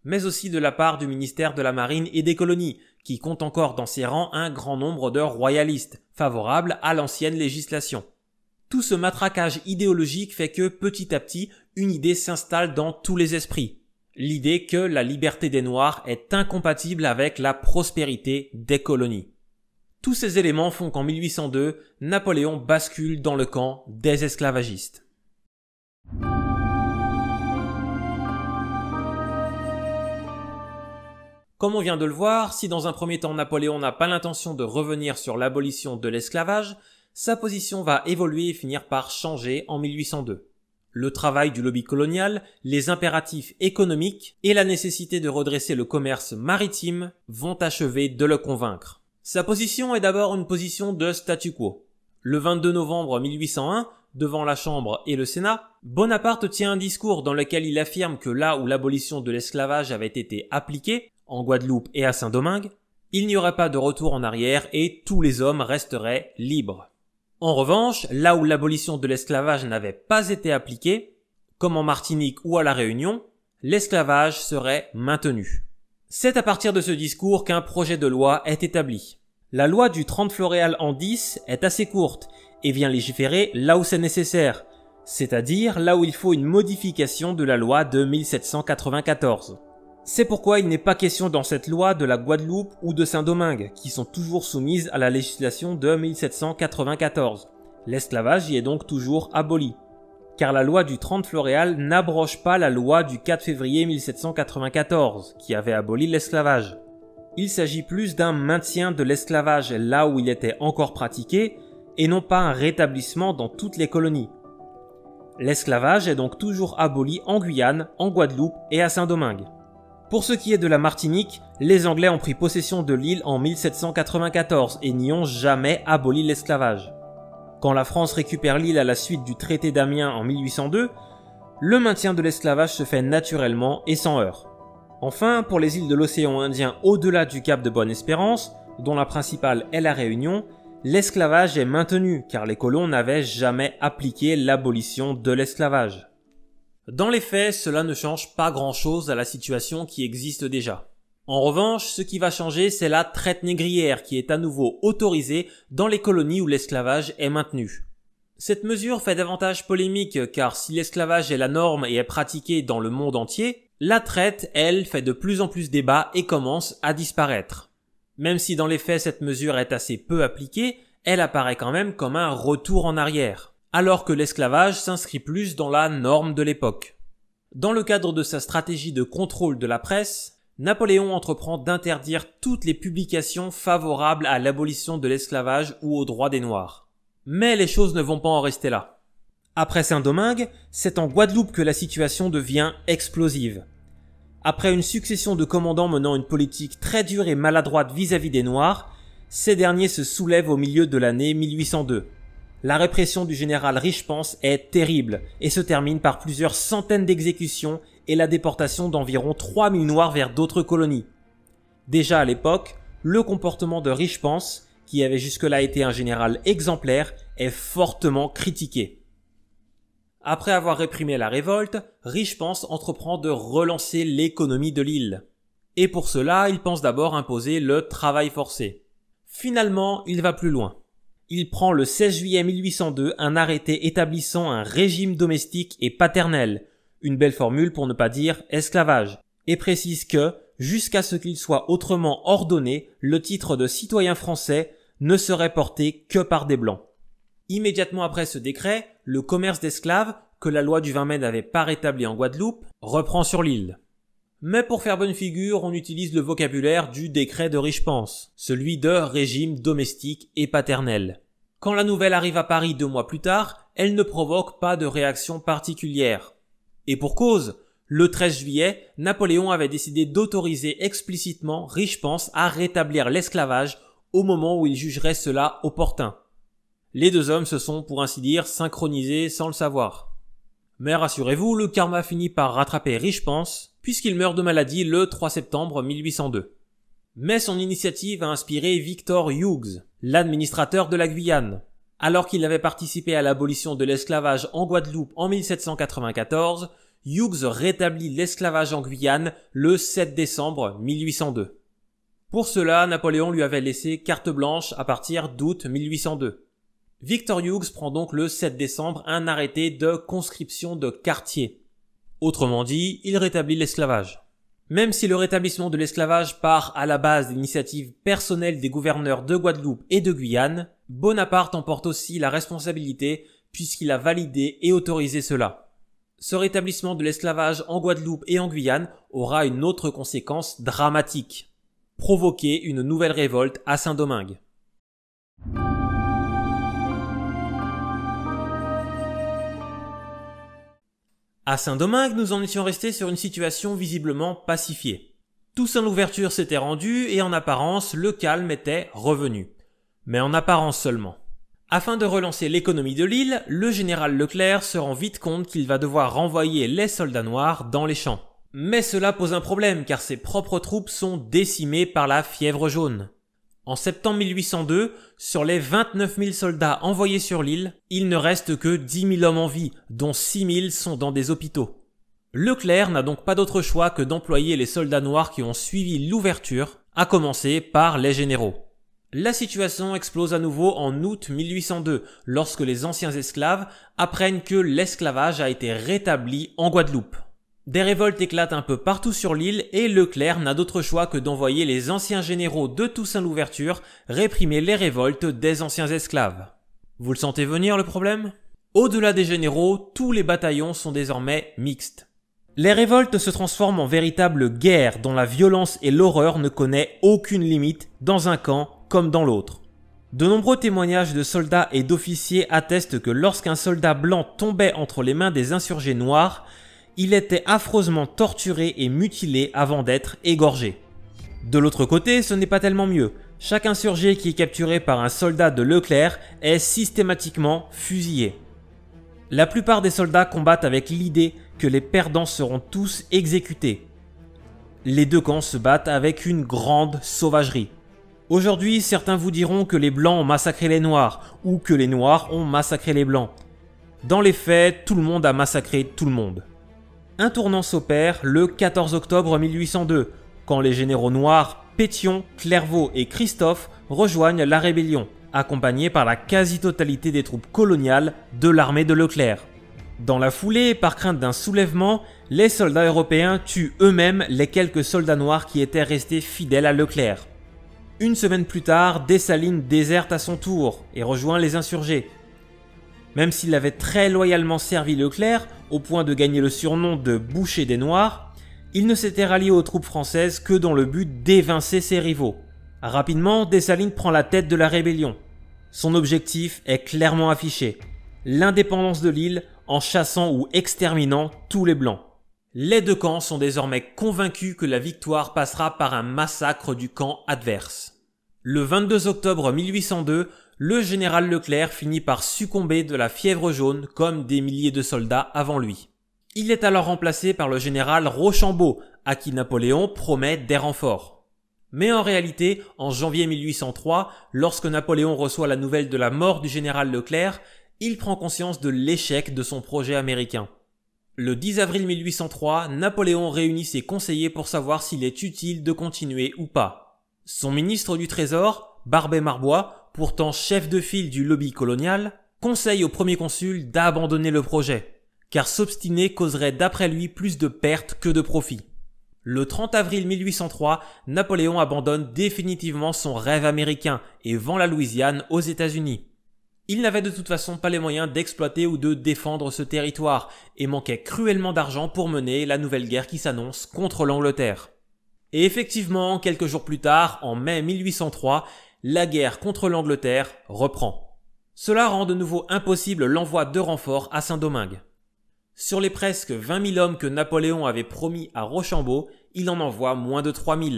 Mais aussi de la part du ministère de la Marine et des colonies, qui compte encore dans ses rangs un grand nombre de royalistes, favorables à l'ancienne législation. Tout ce matraquage idéologique fait que, petit à petit, une idée s'installe dans tous les esprits l'idée que la liberté des Noirs est incompatible avec la prospérité des colonies. Tous ces éléments font qu'en 1802, Napoléon bascule dans le camp des esclavagistes. Comme on vient de le voir, si dans un premier temps Napoléon n'a pas l'intention de revenir sur l'abolition de l'esclavage, sa position va évoluer et finir par changer en 1802 le travail du lobby colonial, les impératifs économiques et la nécessité de redresser le commerce maritime vont achever de le convaincre. Sa position est d'abord une position de statu quo. Le 22 novembre 1801, devant la Chambre et le Sénat, Bonaparte tient un discours dans lequel il affirme que là où l'abolition de l'esclavage avait été appliquée, en Guadeloupe et à Saint-Domingue, il n'y aurait pas de retour en arrière et tous les hommes resteraient libres. En revanche, là où l'abolition de l'esclavage n'avait pas été appliquée, comme en Martinique ou à La Réunion, l'esclavage serait maintenu. C'est à partir de ce discours qu'un projet de loi est établi. La loi du 30 floréal en 10 est assez courte et vient légiférer là où c'est nécessaire, c'est-à-dire là où il faut une modification de la loi de 1794. C'est pourquoi il n'est pas question dans cette loi de la Guadeloupe ou de Saint-Domingue, qui sont toujours soumises à la législation de 1794. L'esclavage y est donc toujours aboli. Car la loi du 30 Floréal n'abroge pas la loi du 4 février 1794, qui avait aboli l'esclavage. Il s'agit plus d'un maintien de l'esclavage là où il était encore pratiqué, et non pas un rétablissement dans toutes les colonies. L'esclavage est donc toujours aboli en Guyane, en Guadeloupe et à Saint-Domingue. Pour ce qui est de la Martinique, les Anglais ont pris possession de l'île en 1794 et n'y ont jamais aboli l'esclavage. Quand la France récupère l'île à la suite du traité d'Amiens en 1802, le maintien de l'esclavage se fait naturellement et sans heurts. Enfin, pour les îles de l'océan Indien au-delà du cap de Bonne-Espérance, dont la principale est la Réunion, l'esclavage est maintenu car les colons n'avaient jamais appliqué l'abolition de l'esclavage. Dans les faits, cela ne change pas grand-chose à la situation qui existe déjà. En revanche, ce qui va changer, c'est la traite négrière qui est à nouveau autorisée dans les colonies où l'esclavage est maintenu. Cette mesure fait davantage polémique car si l'esclavage est la norme et est pratiqué dans le monde entier, la traite, elle, fait de plus en plus débat et commence à disparaître. Même si dans les faits cette mesure est assez peu appliquée, elle apparaît quand même comme un retour en arrière alors que l'esclavage s'inscrit plus dans la norme de l'époque. Dans le cadre de sa stratégie de contrôle de la presse, Napoléon entreprend d'interdire toutes les publications favorables à l'abolition de l'esclavage ou aux droits des Noirs. Mais les choses ne vont pas en rester là. Après Saint-Domingue, c'est en Guadeloupe que la situation devient explosive. Après une succession de commandants menant une politique très dure et maladroite vis-à-vis -vis des Noirs, ces derniers se soulèvent au milieu de l'année 1802. La répression du général Richpense est terrible et se termine par plusieurs centaines d'exécutions et la déportation d'environ 3000 Noirs vers d'autres colonies. Déjà à l'époque, le comportement de Richpense, qui avait jusque-là été un général exemplaire, est fortement critiqué. Après avoir réprimé la révolte, Richepense entreprend de relancer l'économie de l'île. Et pour cela, il pense d'abord imposer le travail forcé. Finalement, il va plus loin il prend le 16 juillet 1802 un arrêté établissant un régime domestique et paternel, une belle formule pour ne pas dire esclavage, et précise que, jusqu'à ce qu'il soit autrement ordonné, le titre de citoyen français ne serait porté que par des blancs. Immédiatement après ce décret, le commerce d'esclaves, que la loi du 20 mai n'avait pas rétabli en Guadeloupe, reprend sur l'île. Mais pour faire bonne figure, on utilise le vocabulaire du décret de Richepense, celui de régime domestique et paternel. Quand la nouvelle arrive à Paris deux mois plus tard, elle ne provoque pas de réaction particulière. Et pour cause, le 13 juillet, Napoléon avait décidé d'autoriser explicitement Richepense à rétablir l'esclavage au moment où il jugerait cela opportun. Les deux hommes se sont, pour ainsi dire, synchronisés sans le savoir. Mais rassurez-vous, le karma finit par rattraper Richepense puisqu'il meurt de maladie le 3 septembre 1802. Mais son initiative a inspiré Victor Hughes, l'administrateur de la Guyane. Alors qu'il avait participé à l'abolition de l'esclavage en Guadeloupe en 1794, Hughes rétablit l'esclavage en Guyane le 7 décembre 1802. Pour cela, Napoléon lui avait laissé carte blanche à partir d'août 1802. Victor Hughes prend donc le 7 décembre un arrêté de conscription de quartier. Autrement dit, il rétablit l'esclavage. Même si le rétablissement de l'esclavage part à la base d'initiatives personnelles des gouverneurs de Guadeloupe et de Guyane, Bonaparte en porte aussi la responsabilité puisqu'il a validé et autorisé cela. Ce rétablissement de l'esclavage en Guadeloupe et en Guyane aura une autre conséquence dramatique. Provoquer une nouvelle révolte à Saint-Domingue. À Saint-Domingue, nous en étions restés sur une situation visiblement pacifiée. Toussaint l'ouverture s'était rendue et en apparence, le calme était revenu. Mais en apparence seulement. Afin de relancer l'économie de l'île, le général Leclerc se rend vite compte qu'il va devoir renvoyer les soldats noirs dans les champs. Mais cela pose un problème car ses propres troupes sont décimées par la fièvre jaune. En septembre 1802, sur les 29 000 soldats envoyés sur l'île, il ne reste que 10 000 hommes en vie, dont 6 000 sont dans des hôpitaux. Leclerc n'a donc pas d'autre choix que d'employer les soldats noirs qui ont suivi l'ouverture, à commencer par les généraux. La situation explose à nouveau en août 1802, lorsque les anciens esclaves apprennent que l'esclavage a été rétabli en Guadeloupe. Des révoltes éclatent un peu partout sur l'île et Leclerc n'a d'autre choix que d'envoyer les anciens généraux de Toussaint l'Ouverture réprimer les révoltes des anciens esclaves. Vous le sentez venir le problème Au-delà des généraux, tous les bataillons sont désormais mixtes. Les révoltes se transforment en véritable guerre dont la violence et l'horreur ne connaît aucune limite dans un camp comme dans l'autre. De nombreux témoignages de soldats et d'officiers attestent que lorsqu'un soldat blanc tombait entre les mains des insurgés noirs, il était affreusement torturé et mutilé avant d'être égorgé. De l'autre côté, ce n'est pas tellement mieux. Chaque insurgé qui est capturé par un soldat de Leclerc est systématiquement fusillé. La plupart des soldats combattent avec l'idée que les perdants seront tous exécutés. Les deux camps se battent avec une grande sauvagerie. Aujourd'hui, certains vous diront que les blancs ont massacré les noirs ou que les noirs ont massacré les blancs. Dans les faits, tout le monde a massacré tout le monde. Un tournant s'opère le 14 octobre 1802, quand les généraux noirs Pétion, Clairvaux et Christophe rejoignent la rébellion, accompagnés par la quasi-totalité des troupes coloniales de l'armée de Leclerc. Dans la foulée, par crainte d'un soulèvement, les soldats européens tuent eux-mêmes les quelques soldats noirs qui étaient restés fidèles à Leclerc. Une semaine plus tard, Dessalines déserte à son tour et rejoint les insurgés, même s'il avait très loyalement servi Leclerc, au point de gagner le surnom de boucher des Noirs, il ne s'était rallié aux troupes françaises que dans le but d'évincer ses rivaux. Rapidement, Dessalines prend la tête de la rébellion. Son objectif est clairement affiché, l'indépendance de l'île en chassant ou exterminant tous les Blancs. Les deux camps sont désormais convaincus que la victoire passera par un massacre du camp adverse. Le 22 octobre 1802, le général Leclerc finit par succomber de la fièvre jaune comme des milliers de soldats avant lui. Il est alors remplacé par le général Rochambeau, à qui Napoléon promet des renforts. Mais en réalité, en janvier 1803, lorsque Napoléon reçoit la nouvelle de la mort du général Leclerc, il prend conscience de l'échec de son projet américain. Le 10 avril 1803, Napoléon réunit ses conseillers pour savoir s'il est utile de continuer ou pas. Son ministre du Trésor, Barbet Marbois, pourtant chef de file du lobby colonial, conseille au premier consul d'abandonner le projet, car s'obstiner causerait d'après lui plus de pertes que de profits. Le 30 avril 1803, Napoléon abandonne définitivement son rêve américain et vend la Louisiane aux États-Unis. Il n'avait de toute façon pas les moyens d'exploiter ou de défendre ce territoire et manquait cruellement d'argent pour mener la nouvelle guerre qui s'annonce contre l'Angleterre. Et effectivement, quelques jours plus tard, en mai 1803, la guerre contre l'Angleterre reprend. Cela rend de nouveau impossible l'envoi de renforts à Saint-Domingue. Sur les presque 20 000 hommes que Napoléon avait promis à Rochambeau, il en envoie moins de 3 000.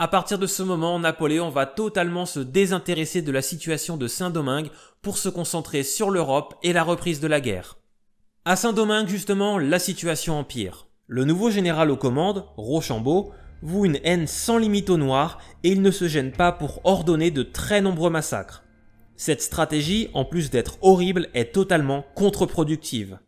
À partir de ce moment, Napoléon va totalement se désintéresser de la situation de Saint-Domingue pour se concentrer sur l'Europe et la reprise de la guerre. À Saint-Domingue, justement, la situation empire. Le nouveau général aux commandes, Rochambeau, voue une haine sans limite aux Noirs et il ne se gêne pas pour ordonner de très nombreux massacres. Cette stratégie, en plus d'être horrible, est totalement contre-productive.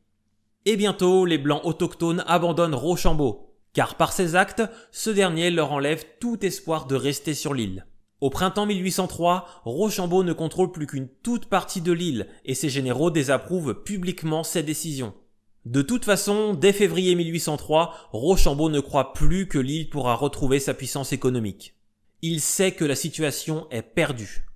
Et bientôt, les Blancs autochtones abandonnent Rochambeau, car par ses actes, ce dernier leur enlève tout espoir de rester sur l'île. Au printemps 1803, Rochambeau ne contrôle plus qu'une toute partie de l'île et ses généraux désapprouvent publiquement ses décisions. De toute façon, dès février 1803, Rochambeau ne croit plus que l'île pourra retrouver sa puissance économique. Il sait que la situation est perdue.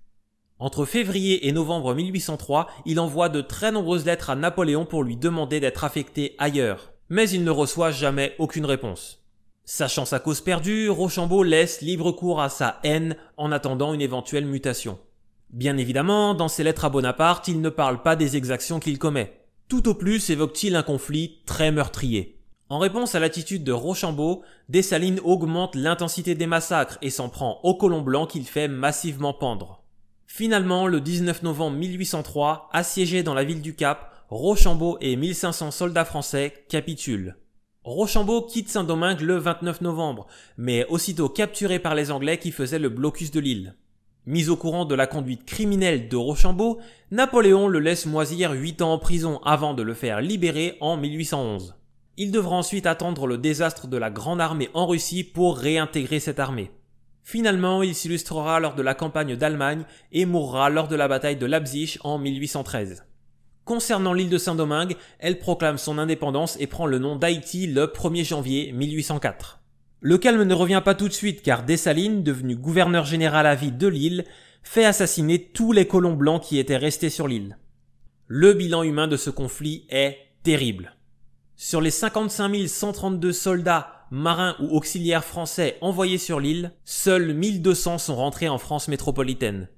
Entre février et novembre 1803, il envoie de très nombreuses lettres à Napoléon pour lui demander d'être affecté ailleurs, mais il ne reçoit jamais aucune réponse. Sachant sa cause perdue, Rochambeau laisse libre cours à sa haine en attendant une éventuelle mutation. Bien évidemment, dans ses lettres à Bonaparte, il ne parle pas des exactions qu'il commet tout au plus évoque-t-il un conflit très meurtrier. En réponse à l'attitude de Rochambeau, Dessalines augmente l'intensité des massacres et s'en prend au colon blanc qu'il fait massivement pendre. Finalement, le 19 novembre 1803, assiégé dans la ville du Cap, Rochambeau et 1500 soldats français capitulent. Rochambeau quitte Saint-Domingue le 29 novembre, mais aussitôt capturé par les Anglais qui faisaient le blocus de l'île. Mis au courant de la conduite criminelle de Rochambeau, Napoléon le laisse moisir 8 ans en prison avant de le faire libérer en 1811. Il devra ensuite attendre le désastre de la Grande Armée en Russie pour réintégrer cette armée. Finalement, il s'illustrera lors de la campagne d'Allemagne et mourra lors de la bataille de Leipzig en 1813. Concernant l'île de Saint-Domingue, elle proclame son indépendance et prend le nom d'Haïti le 1er janvier 1804. Le calme ne revient pas tout de suite car Dessalines, devenu gouverneur général à vie de l'île, fait assassiner tous les colons blancs qui étaient restés sur l'île. Le bilan humain de ce conflit est terrible. Sur les 55 132 soldats, marins ou auxiliaires français envoyés sur l'île, seuls 1200 sont rentrés en France métropolitaine.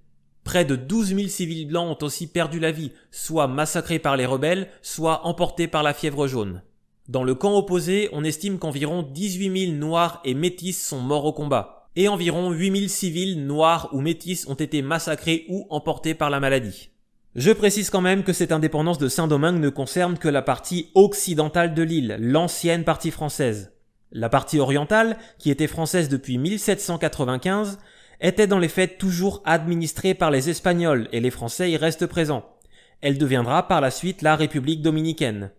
Près de 12 000 civils blancs ont aussi perdu la vie, soit massacrés par les rebelles, soit emportés par la fièvre jaune. Dans le camp opposé, on estime qu'environ 18 000 Noirs et Métis sont morts au combat, et environ 8 000 civils Noirs ou Métis ont été massacrés ou emportés par la maladie. Je précise quand même que cette indépendance de Saint-Domingue ne concerne que la partie occidentale de l'île, l'ancienne partie française. La partie orientale, qui était française depuis 1795, était dans les faits toujours administrée par les Espagnols et les Français y restent présents. Elle deviendra par la suite la République dominicaine.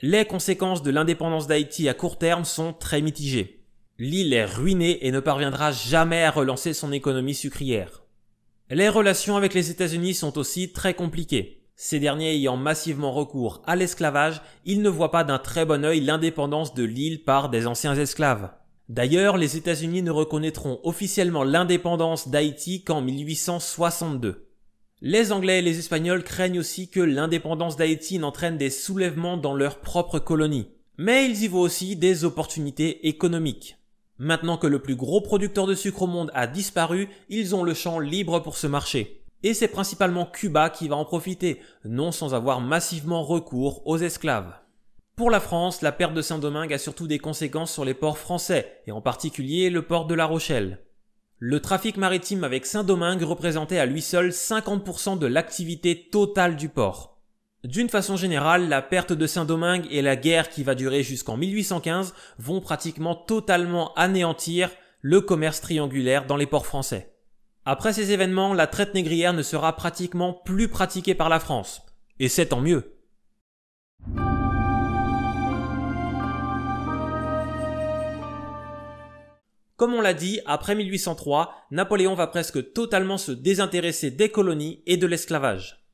Les conséquences de l'indépendance d'Haïti à court terme sont très mitigées. L'île est ruinée et ne parviendra jamais à relancer son économie sucrière. Les relations avec les États-Unis sont aussi très compliquées. Ces derniers ayant massivement recours à l'esclavage, ils ne voient pas d'un très bon œil l'indépendance de l'île par des anciens esclaves. D'ailleurs, les États-Unis ne reconnaîtront officiellement l'indépendance d'Haïti qu'en 1862. Les Anglais et les Espagnols craignent aussi que l'indépendance d'Haïti n'entraîne des soulèvements dans leurs propres colonies. Mais ils y voient aussi des opportunités économiques. Maintenant que le plus gros producteur de sucre au monde a disparu, ils ont le champ libre pour ce marché. Et c'est principalement Cuba qui va en profiter, non sans avoir massivement recours aux esclaves. Pour la France, la perte de Saint-Domingue a surtout des conséquences sur les ports français, et en particulier le port de La Rochelle. Le trafic maritime avec Saint-Domingue représentait à lui seul 50% de l'activité totale du port. D'une façon générale, la perte de Saint-Domingue et la guerre qui va durer jusqu'en 1815 vont pratiquement totalement anéantir le commerce triangulaire dans les ports français. Après ces événements, la traite négrière ne sera pratiquement plus pratiquée par la France. Et c'est tant mieux. Comme on l'a dit, après 1803, Napoléon va presque totalement se désintéresser des colonies et de l'esclavage.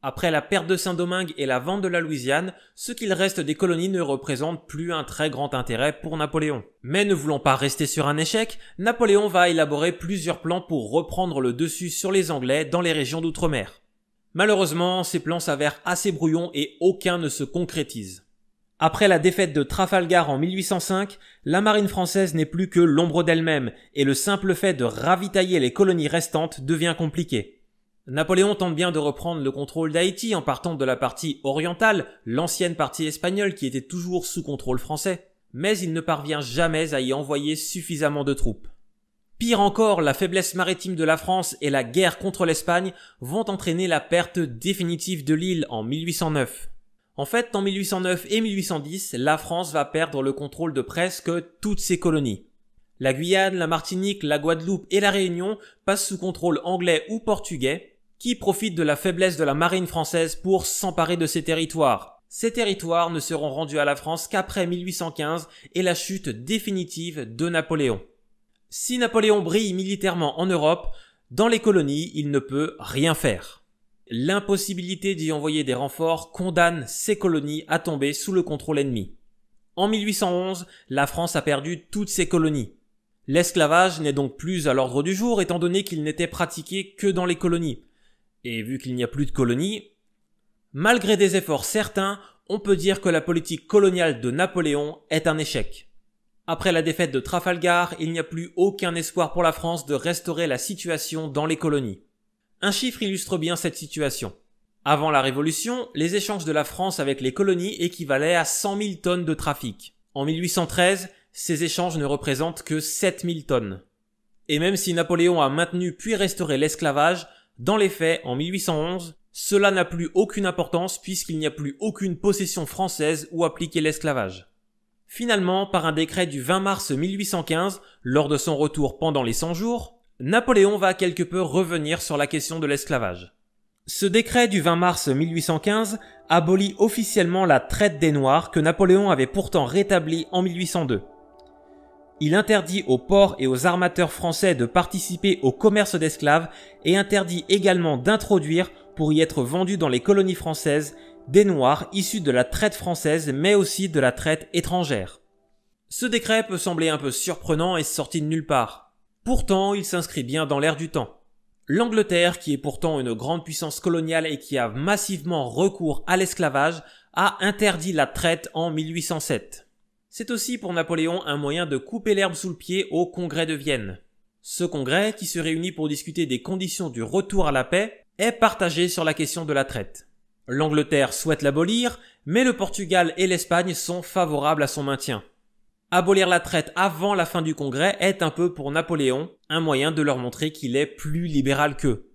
Après la perte de Saint-Domingue et la vente de la Louisiane, ce qu'il reste des colonies ne représente plus un très grand intérêt pour Napoléon. Mais ne voulant pas rester sur un échec, Napoléon va élaborer plusieurs plans pour reprendre le dessus sur les Anglais dans les régions d'outre-mer. Malheureusement, ces plans s'avèrent assez brouillons et aucun ne se concrétise. Après la défaite de Trafalgar en 1805, la marine française n'est plus que l'ombre d'elle-même, et le simple fait de ravitailler les colonies restantes devient compliqué. Napoléon tente bien de reprendre le contrôle d'Haïti en partant de la partie orientale, l'ancienne partie espagnole qui était toujours sous contrôle français, mais il ne parvient jamais à y envoyer suffisamment de troupes. Pire encore, la faiblesse maritime de la France et la guerre contre l'Espagne vont entraîner la perte définitive de l'île en 1809. En fait, en 1809 et 1810, la France va perdre le contrôle de presque toutes ses colonies. La Guyane, la Martinique, la Guadeloupe et la Réunion passent sous contrôle anglais ou portugais, qui profitent de la faiblesse de la marine française pour s'emparer de ces territoires. Ces territoires ne seront rendus à la France qu'après 1815 et la chute définitive de Napoléon. Si Napoléon brille militairement en Europe, dans les colonies, il ne peut rien faire. L'impossibilité d'y envoyer des renforts condamne ces colonies à tomber sous le contrôle ennemi. En 1811, la France a perdu toutes ses colonies. L'esclavage n'est donc plus à l'ordre du jour étant donné qu'il n'était pratiqué que dans les colonies. Et vu qu'il n'y a plus de colonies, malgré des efforts certains, on peut dire que la politique coloniale de Napoléon est un échec. Après la défaite de Trafalgar, il n'y a plus aucun espoir pour la France de restaurer la situation dans les colonies. Un chiffre illustre bien cette situation. Avant la Révolution, les échanges de la France avec les colonies équivalaient à 100 000 tonnes de trafic. En 1813, ces échanges ne représentent que 7 000 tonnes. Et même si Napoléon a maintenu puis restauré l'esclavage, dans les faits, en 1811, cela n'a plus aucune importance puisqu'il n'y a plus aucune possession française où appliquer l'esclavage. Finalement, par un décret du 20 mars 1815, lors de son retour pendant les 100 jours, Napoléon va quelque peu revenir sur la question de l'esclavage. Ce décret du 20 mars 1815 abolit officiellement la traite des Noirs que Napoléon avait pourtant rétablie en 1802. Il interdit aux ports et aux armateurs français de participer au commerce d'esclaves et interdit également d'introduire, pour y être vendus dans les colonies françaises, des Noirs issus de la traite française mais aussi de la traite étrangère. Ce décret peut sembler un peu surprenant et sorti de nulle part. Pourtant, il s'inscrit bien dans l'air du temps. L'Angleterre, qui est pourtant une grande puissance coloniale et qui a massivement recours à l'esclavage, a interdit la traite en 1807. C'est aussi pour Napoléon un moyen de couper l'herbe sous le pied au Congrès de Vienne. Ce congrès, qui se réunit pour discuter des conditions du retour à la paix, est partagé sur la question de la traite. L'Angleterre souhaite l'abolir, mais le Portugal et l'Espagne sont favorables à son maintien. Abolir la traite avant la fin du Congrès est un peu pour Napoléon un moyen de leur montrer qu'il est plus libéral qu'eux.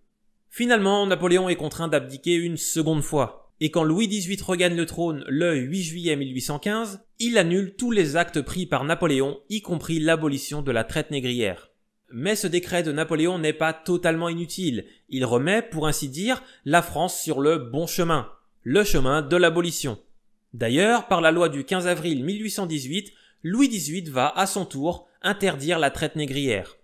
Finalement, Napoléon est contraint d'abdiquer une seconde fois. Et quand Louis XVIII regagne le trône le 8 juillet 1815, il annule tous les actes pris par Napoléon, y compris l'abolition de la traite négrière. Mais ce décret de Napoléon n'est pas totalement inutile. Il remet, pour ainsi dire, la France sur le bon chemin, le chemin de l'abolition. D'ailleurs, par la loi du 15 avril 1818, Louis XVIII va, à son tour, interdire la traite négrière.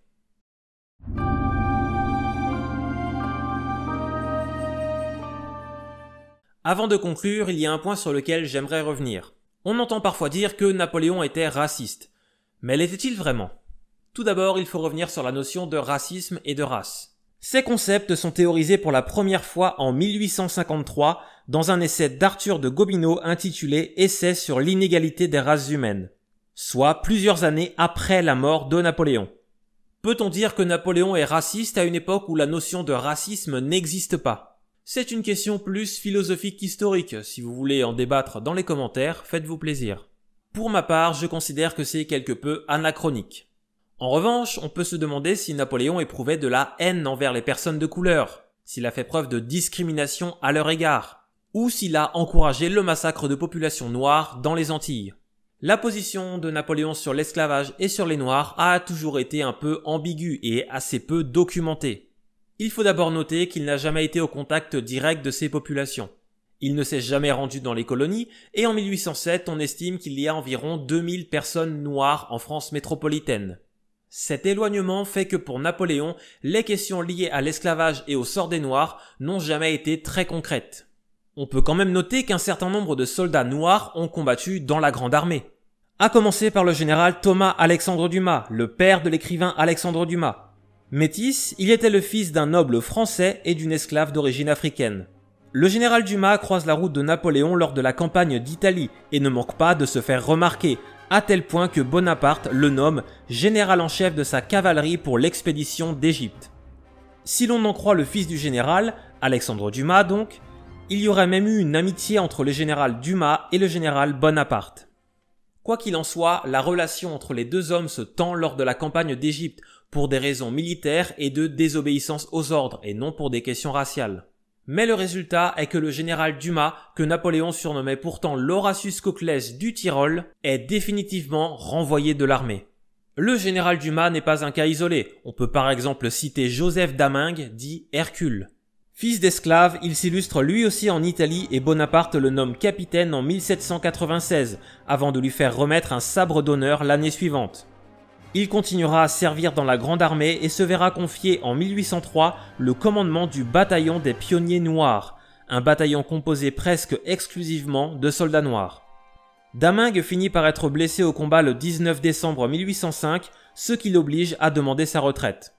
Avant de conclure, il y a un point sur lequel j'aimerais revenir. On entend parfois dire que Napoléon était raciste. Mais l'était-il vraiment Tout d'abord, il faut revenir sur la notion de racisme et de race. Ces concepts sont théorisés pour la première fois en 1853 dans un essai d'Arthur de Gobineau intitulé Essai sur l'inégalité des races humaines soit plusieurs années après la mort de Napoléon. Peut-on dire que Napoléon est raciste à une époque où la notion de racisme n'existe pas C'est une question plus philosophique qu'historique. Si vous voulez en débattre dans les commentaires, faites-vous plaisir. Pour ma part, je considère que c'est quelque peu anachronique. En revanche, on peut se demander si Napoléon éprouvait de la haine envers les personnes de couleur, s'il a fait preuve de discrimination à leur égard, ou s'il a encouragé le massacre de populations noires dans les Antilles. La position de Napoléon sur l'esclavage et sur les Noirs a toujours été un peu ambiguë et assez peu documentée. Il faut d'abord noter qu'il n'a jamais été au contact direct de ces populations. Il ne s'est jamais rendu dans les colonies et en 1807 on estime qu'il y a environ 2000 personnes noires en France métropolitaine. Cet éloignement fait que pour Napoléon, les questions liées à l'esclavage et au sort des Noirs n'ont jamais été très concrètes. On peut quand même noter qu'un certain nombre de soldats noirs ont combattu dans la Grande Armée. A commencer par le général Thomas Alexandre Dumas, le père de l'écrivain Alexandre Dumas. Métis, il était le fils d'un noble français et d'une esclave d'origine africaine. Le général Dumas croise la route de Napoléon lors de la campagne d'Italie et ne manque pas de se faire remarquer, à tel point que Bonaparte le nomme général en chef de sa cavalerie pour l'expédition d'Égypte. Si l'on en croit le fils du général, Alexandre Dumas donc, il y aurait même eu une amitié entre le général Dumas et le général Bonaparte. Quoi qu'il en soit, la relation entre les deux hommes se tend lors de la campagne d'Égypte pour des raisons militaires et de désobéissance aux ordres et non pour des questions raciales. Mais le résultat est que le général Dumas, que Napoléon surnommait pourtant l'Horatius Coclès du Tyrol, est définitivement renvoyé de l'armée. Le général Dumas n'est pas un cas isolé. On peut par exemple citer Joseph Damingue, dit Hercule. Fils d'esclave, il s'illustre lui aussi en Italie et Bonaparte le nomme capitaine en 1796, avant de lui faire remettre un sabre d'honneur l'année suivante. Il continuera à servir dans la Grande Armée et se verra confier en 1803 le commandement du bataillon des pionniers noirs, un bataillon composé presque exclusivement de soldats noirs. Damingue finit par être blessé au combat le 19 décembre 1805, ce qui l'oblige à demander sa retraite.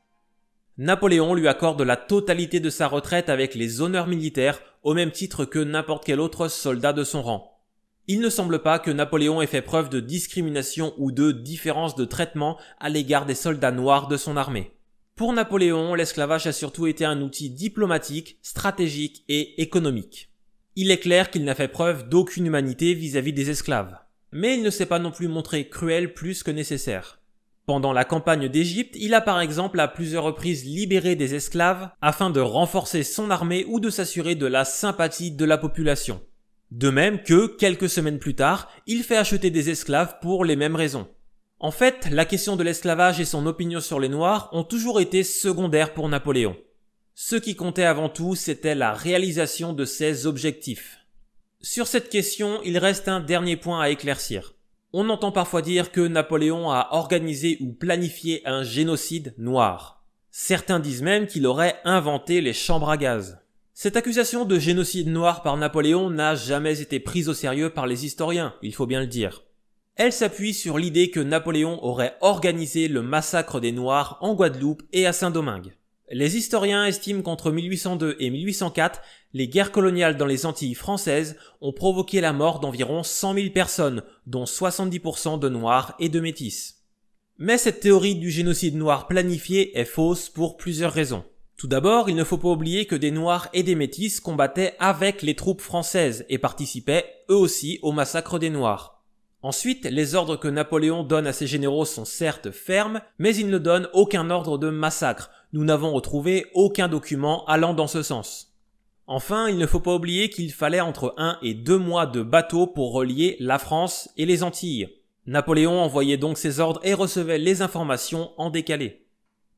Napoléon lui accorde la totalité de sa retraite avec les honneurs militaires, au même titre que n'importe quel autre soldat de son rang. Il ne semble pas que Napoléon ait fait preuve de discrimination ou de différence de traitement à l'égard des soldats noirs de son armée. Pour Napoléon, l'esclavage a surtout été un outil diplomatique, stratégique et économique. Il est clair qu'il n'a fait preuve d'aucune humanité vis-à-vis des esclaves. Mais il ne s'est pas non plus montré cruel plus que nécessaire. Pendant la campagne d'Égypte, il a par exemple à plusieurs reprises libéré des esclaves afin de renforcer son armée ou de s'assurer de la sympathie de la population. De même que, quelques semaines plus tard, il fait acheter des esclaves pour les mêmes raisons. En fait, la question de l'esclavage et son opinion sur les Noirs ont toujours été secondaires pour Napoléon. Ce qui comptait avant tout, c'était la réalisation de ses objectifs. Sur cette question, il reste un dernier point à éclaircir. On entend parfois dire que Napoléon a organisé ou planifié un génocide noir. Certains disent même qu'il aurait inventé les chambres à gaz. Cette accusation de génocide noir par Napoléon n'a jamais été prise au sérieux par les historiens, il faut bien le dire. Elle s'appuie sur l'idée que Napoléon aurait organisé le massacre des Noirs en Guadeloupe et à Saint-Domingue. Les historiens estiment qu'entre 1802 et 1804, les guerres coloniales dans les Antilles françaises ont provoqué la mort d'environ 100 000 personnes, dont 70% de Noirs et de Métis. Mais cette théorie du génocide noir planifié est fausse pour plusieurs raisons. Tout d'abord, il ne faut pas oublier que des Noirs et des Métis combattaient avec les troupes françaises et participaient, eux aussi, au massacre des Noirs. Ensuite, les ordres que Napoléon donne à ses généraux sont certes fermes, mais il ne donne aucun ordre de massacre. Nous n'avons retrouvé aucun document allant dans ce sens. Enfin, il ne faut pas oublier qu'il fallait entre un et deux mois de bateau pour relier la France et les Antilles. Napoléon envoyait donc ses ordres et recevait les informations en décalé.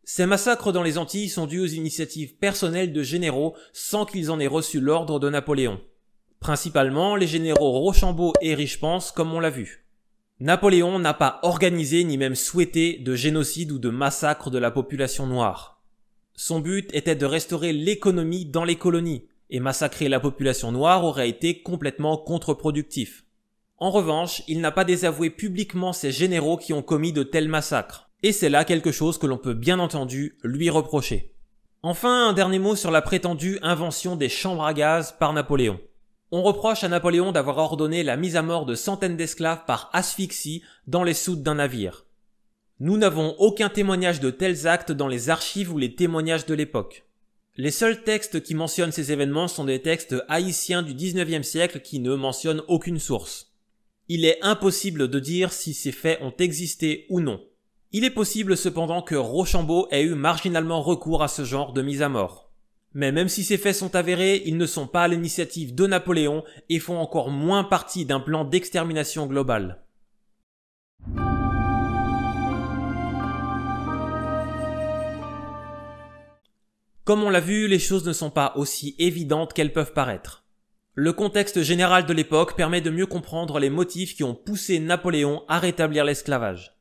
Ces massacres dans les Antilles sont dus aux initiatives personnelles de généraux sans qu'ils en aient reçu l'ordre de Napoléon. Principalement les généraux Rochambeau et Richepense comme on l'a vu. Napoléon n'a pas organisé ni même souhaité de génocide ou de massacre de la population noire. Son but était de restaurer l'économie dans les colonies, et massacrer la population noire aurait été complètement contre-productif. En revanche, il n'a pas désavoué publiquement ces généraux qui ont commis de tels massacres. Et c'est là quelque chose que l'on peut bien entendu lui reprocher. Enfin, un dernier mot sur la prétendue invention des chambres à gaz par Napoléon. On reproche à Napoléon d'avoir ordonné la mise à mort de centaines d'esclaves par asphyxie dans les soutes d'un navire. Nous n'avons aucun témoignage de tels actes dans les archives ou les témoignages de l'époque. Les seuls textes qui mentionnent ces événements sont des textes haïtiens du 19e siècle qui ne mentionnent aucune source. Il est impossible de dire si ces faits ont existé ou non. Il est possible cependant que Rochambeau ait eu marginalement recours à ce genre de mise à mort. Mais même si ces faits sont avérés, ils ne sont pas à l'initiative de Napoléon et font encore moins partie d'un plan d'extermination globale. Comme on l'a vu, les choses ne sont pas aussi évidentes qu'elles peuvent paraître. Le contexte général de l'époque permet de mieux comprendre les motifs qui ont poussé Napoléon à rétablir l'esclavage.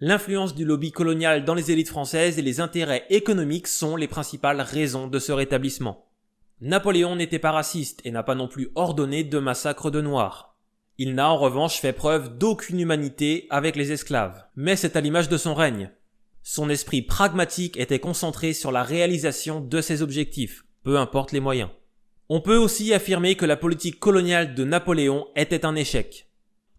L'influence du lobby colonial dans les élites françaises et les intérêts économiques sont les principales raisons de ce rétablissement. Napoléon n'était pas raciste et n'a pas non plus ordonné de massacre de Noirs. Il n'a en revanche fait preuve d'aucune humanité avec les esclaves, mais c'est à l'image de son règne. Son esprit pragmatique était concentré sur la réalisation de ses objectifs, peu importe les moyens. On peut aussi affirmer que la politique coloniale de Napoléon était un échec.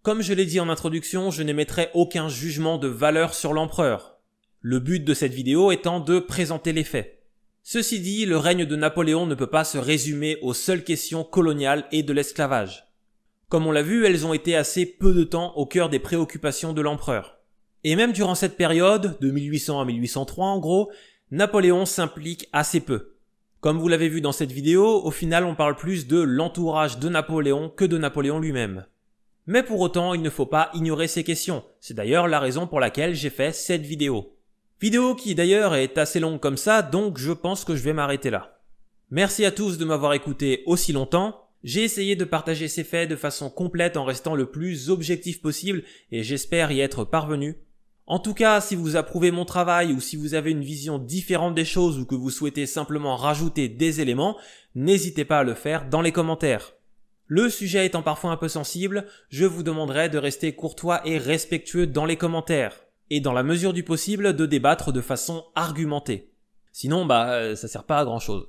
Comme je l'ai dit en introduction, je n'émettrai aucun jugement de valeur sur l'empereur. Le but de cette vidéo étant de présenter les faits. Ceci dit, le règne de Napoléon ne peut pas se résumer aux seules questions coloniales et de l'esclavage. Comme on l'a vu, elles ont été assez peu de temps au cœur des préoccupations de l'empereur. Et même durant cette période, de 1800 à 1803 en gros, Napoléon s'implique assez peu. Comme vous l'avez vu dans cette vidéo, au final on parle plus de l'entourage de Napoléon que de Napoléon lui-même. Mais pour autant, il ne faut pas ignorer ces questions. C'est d'ailleurs la raison pour laquelle j'ai fait cette vidéo. Vidéo qui d'ailleurs est assez longue comme ça, donc je pense que je vais m'arrêter là. Merci à tous de m'avoir écouté aussi longtemps. J'ai essayé de partager ces faits de façon complète en restant le plus objectif possible et j'espère y être parvenu. En tout cas, si vous approuvez mon travail ou si vous avez une vision différente des choses ou que vous souhaitez simplement rajouter des éléments, n'hésitez pas à le faire dans les commentaires. Le sujet étant parfois un peu sensible, je vous demanderai de rester courtois et respectueux dans les commentaires, et dans la mesure du possible de débattre de façon argumentée. Sinon, bah, euh, ça sert pas à grand chose.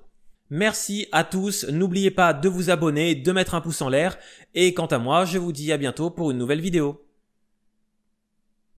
Merci à tous, n'oubliez pas de vous abonner, de mettre un pouce en l'air, et quant à moi, je vous dis à bientôt pour une nouvelle vidéo.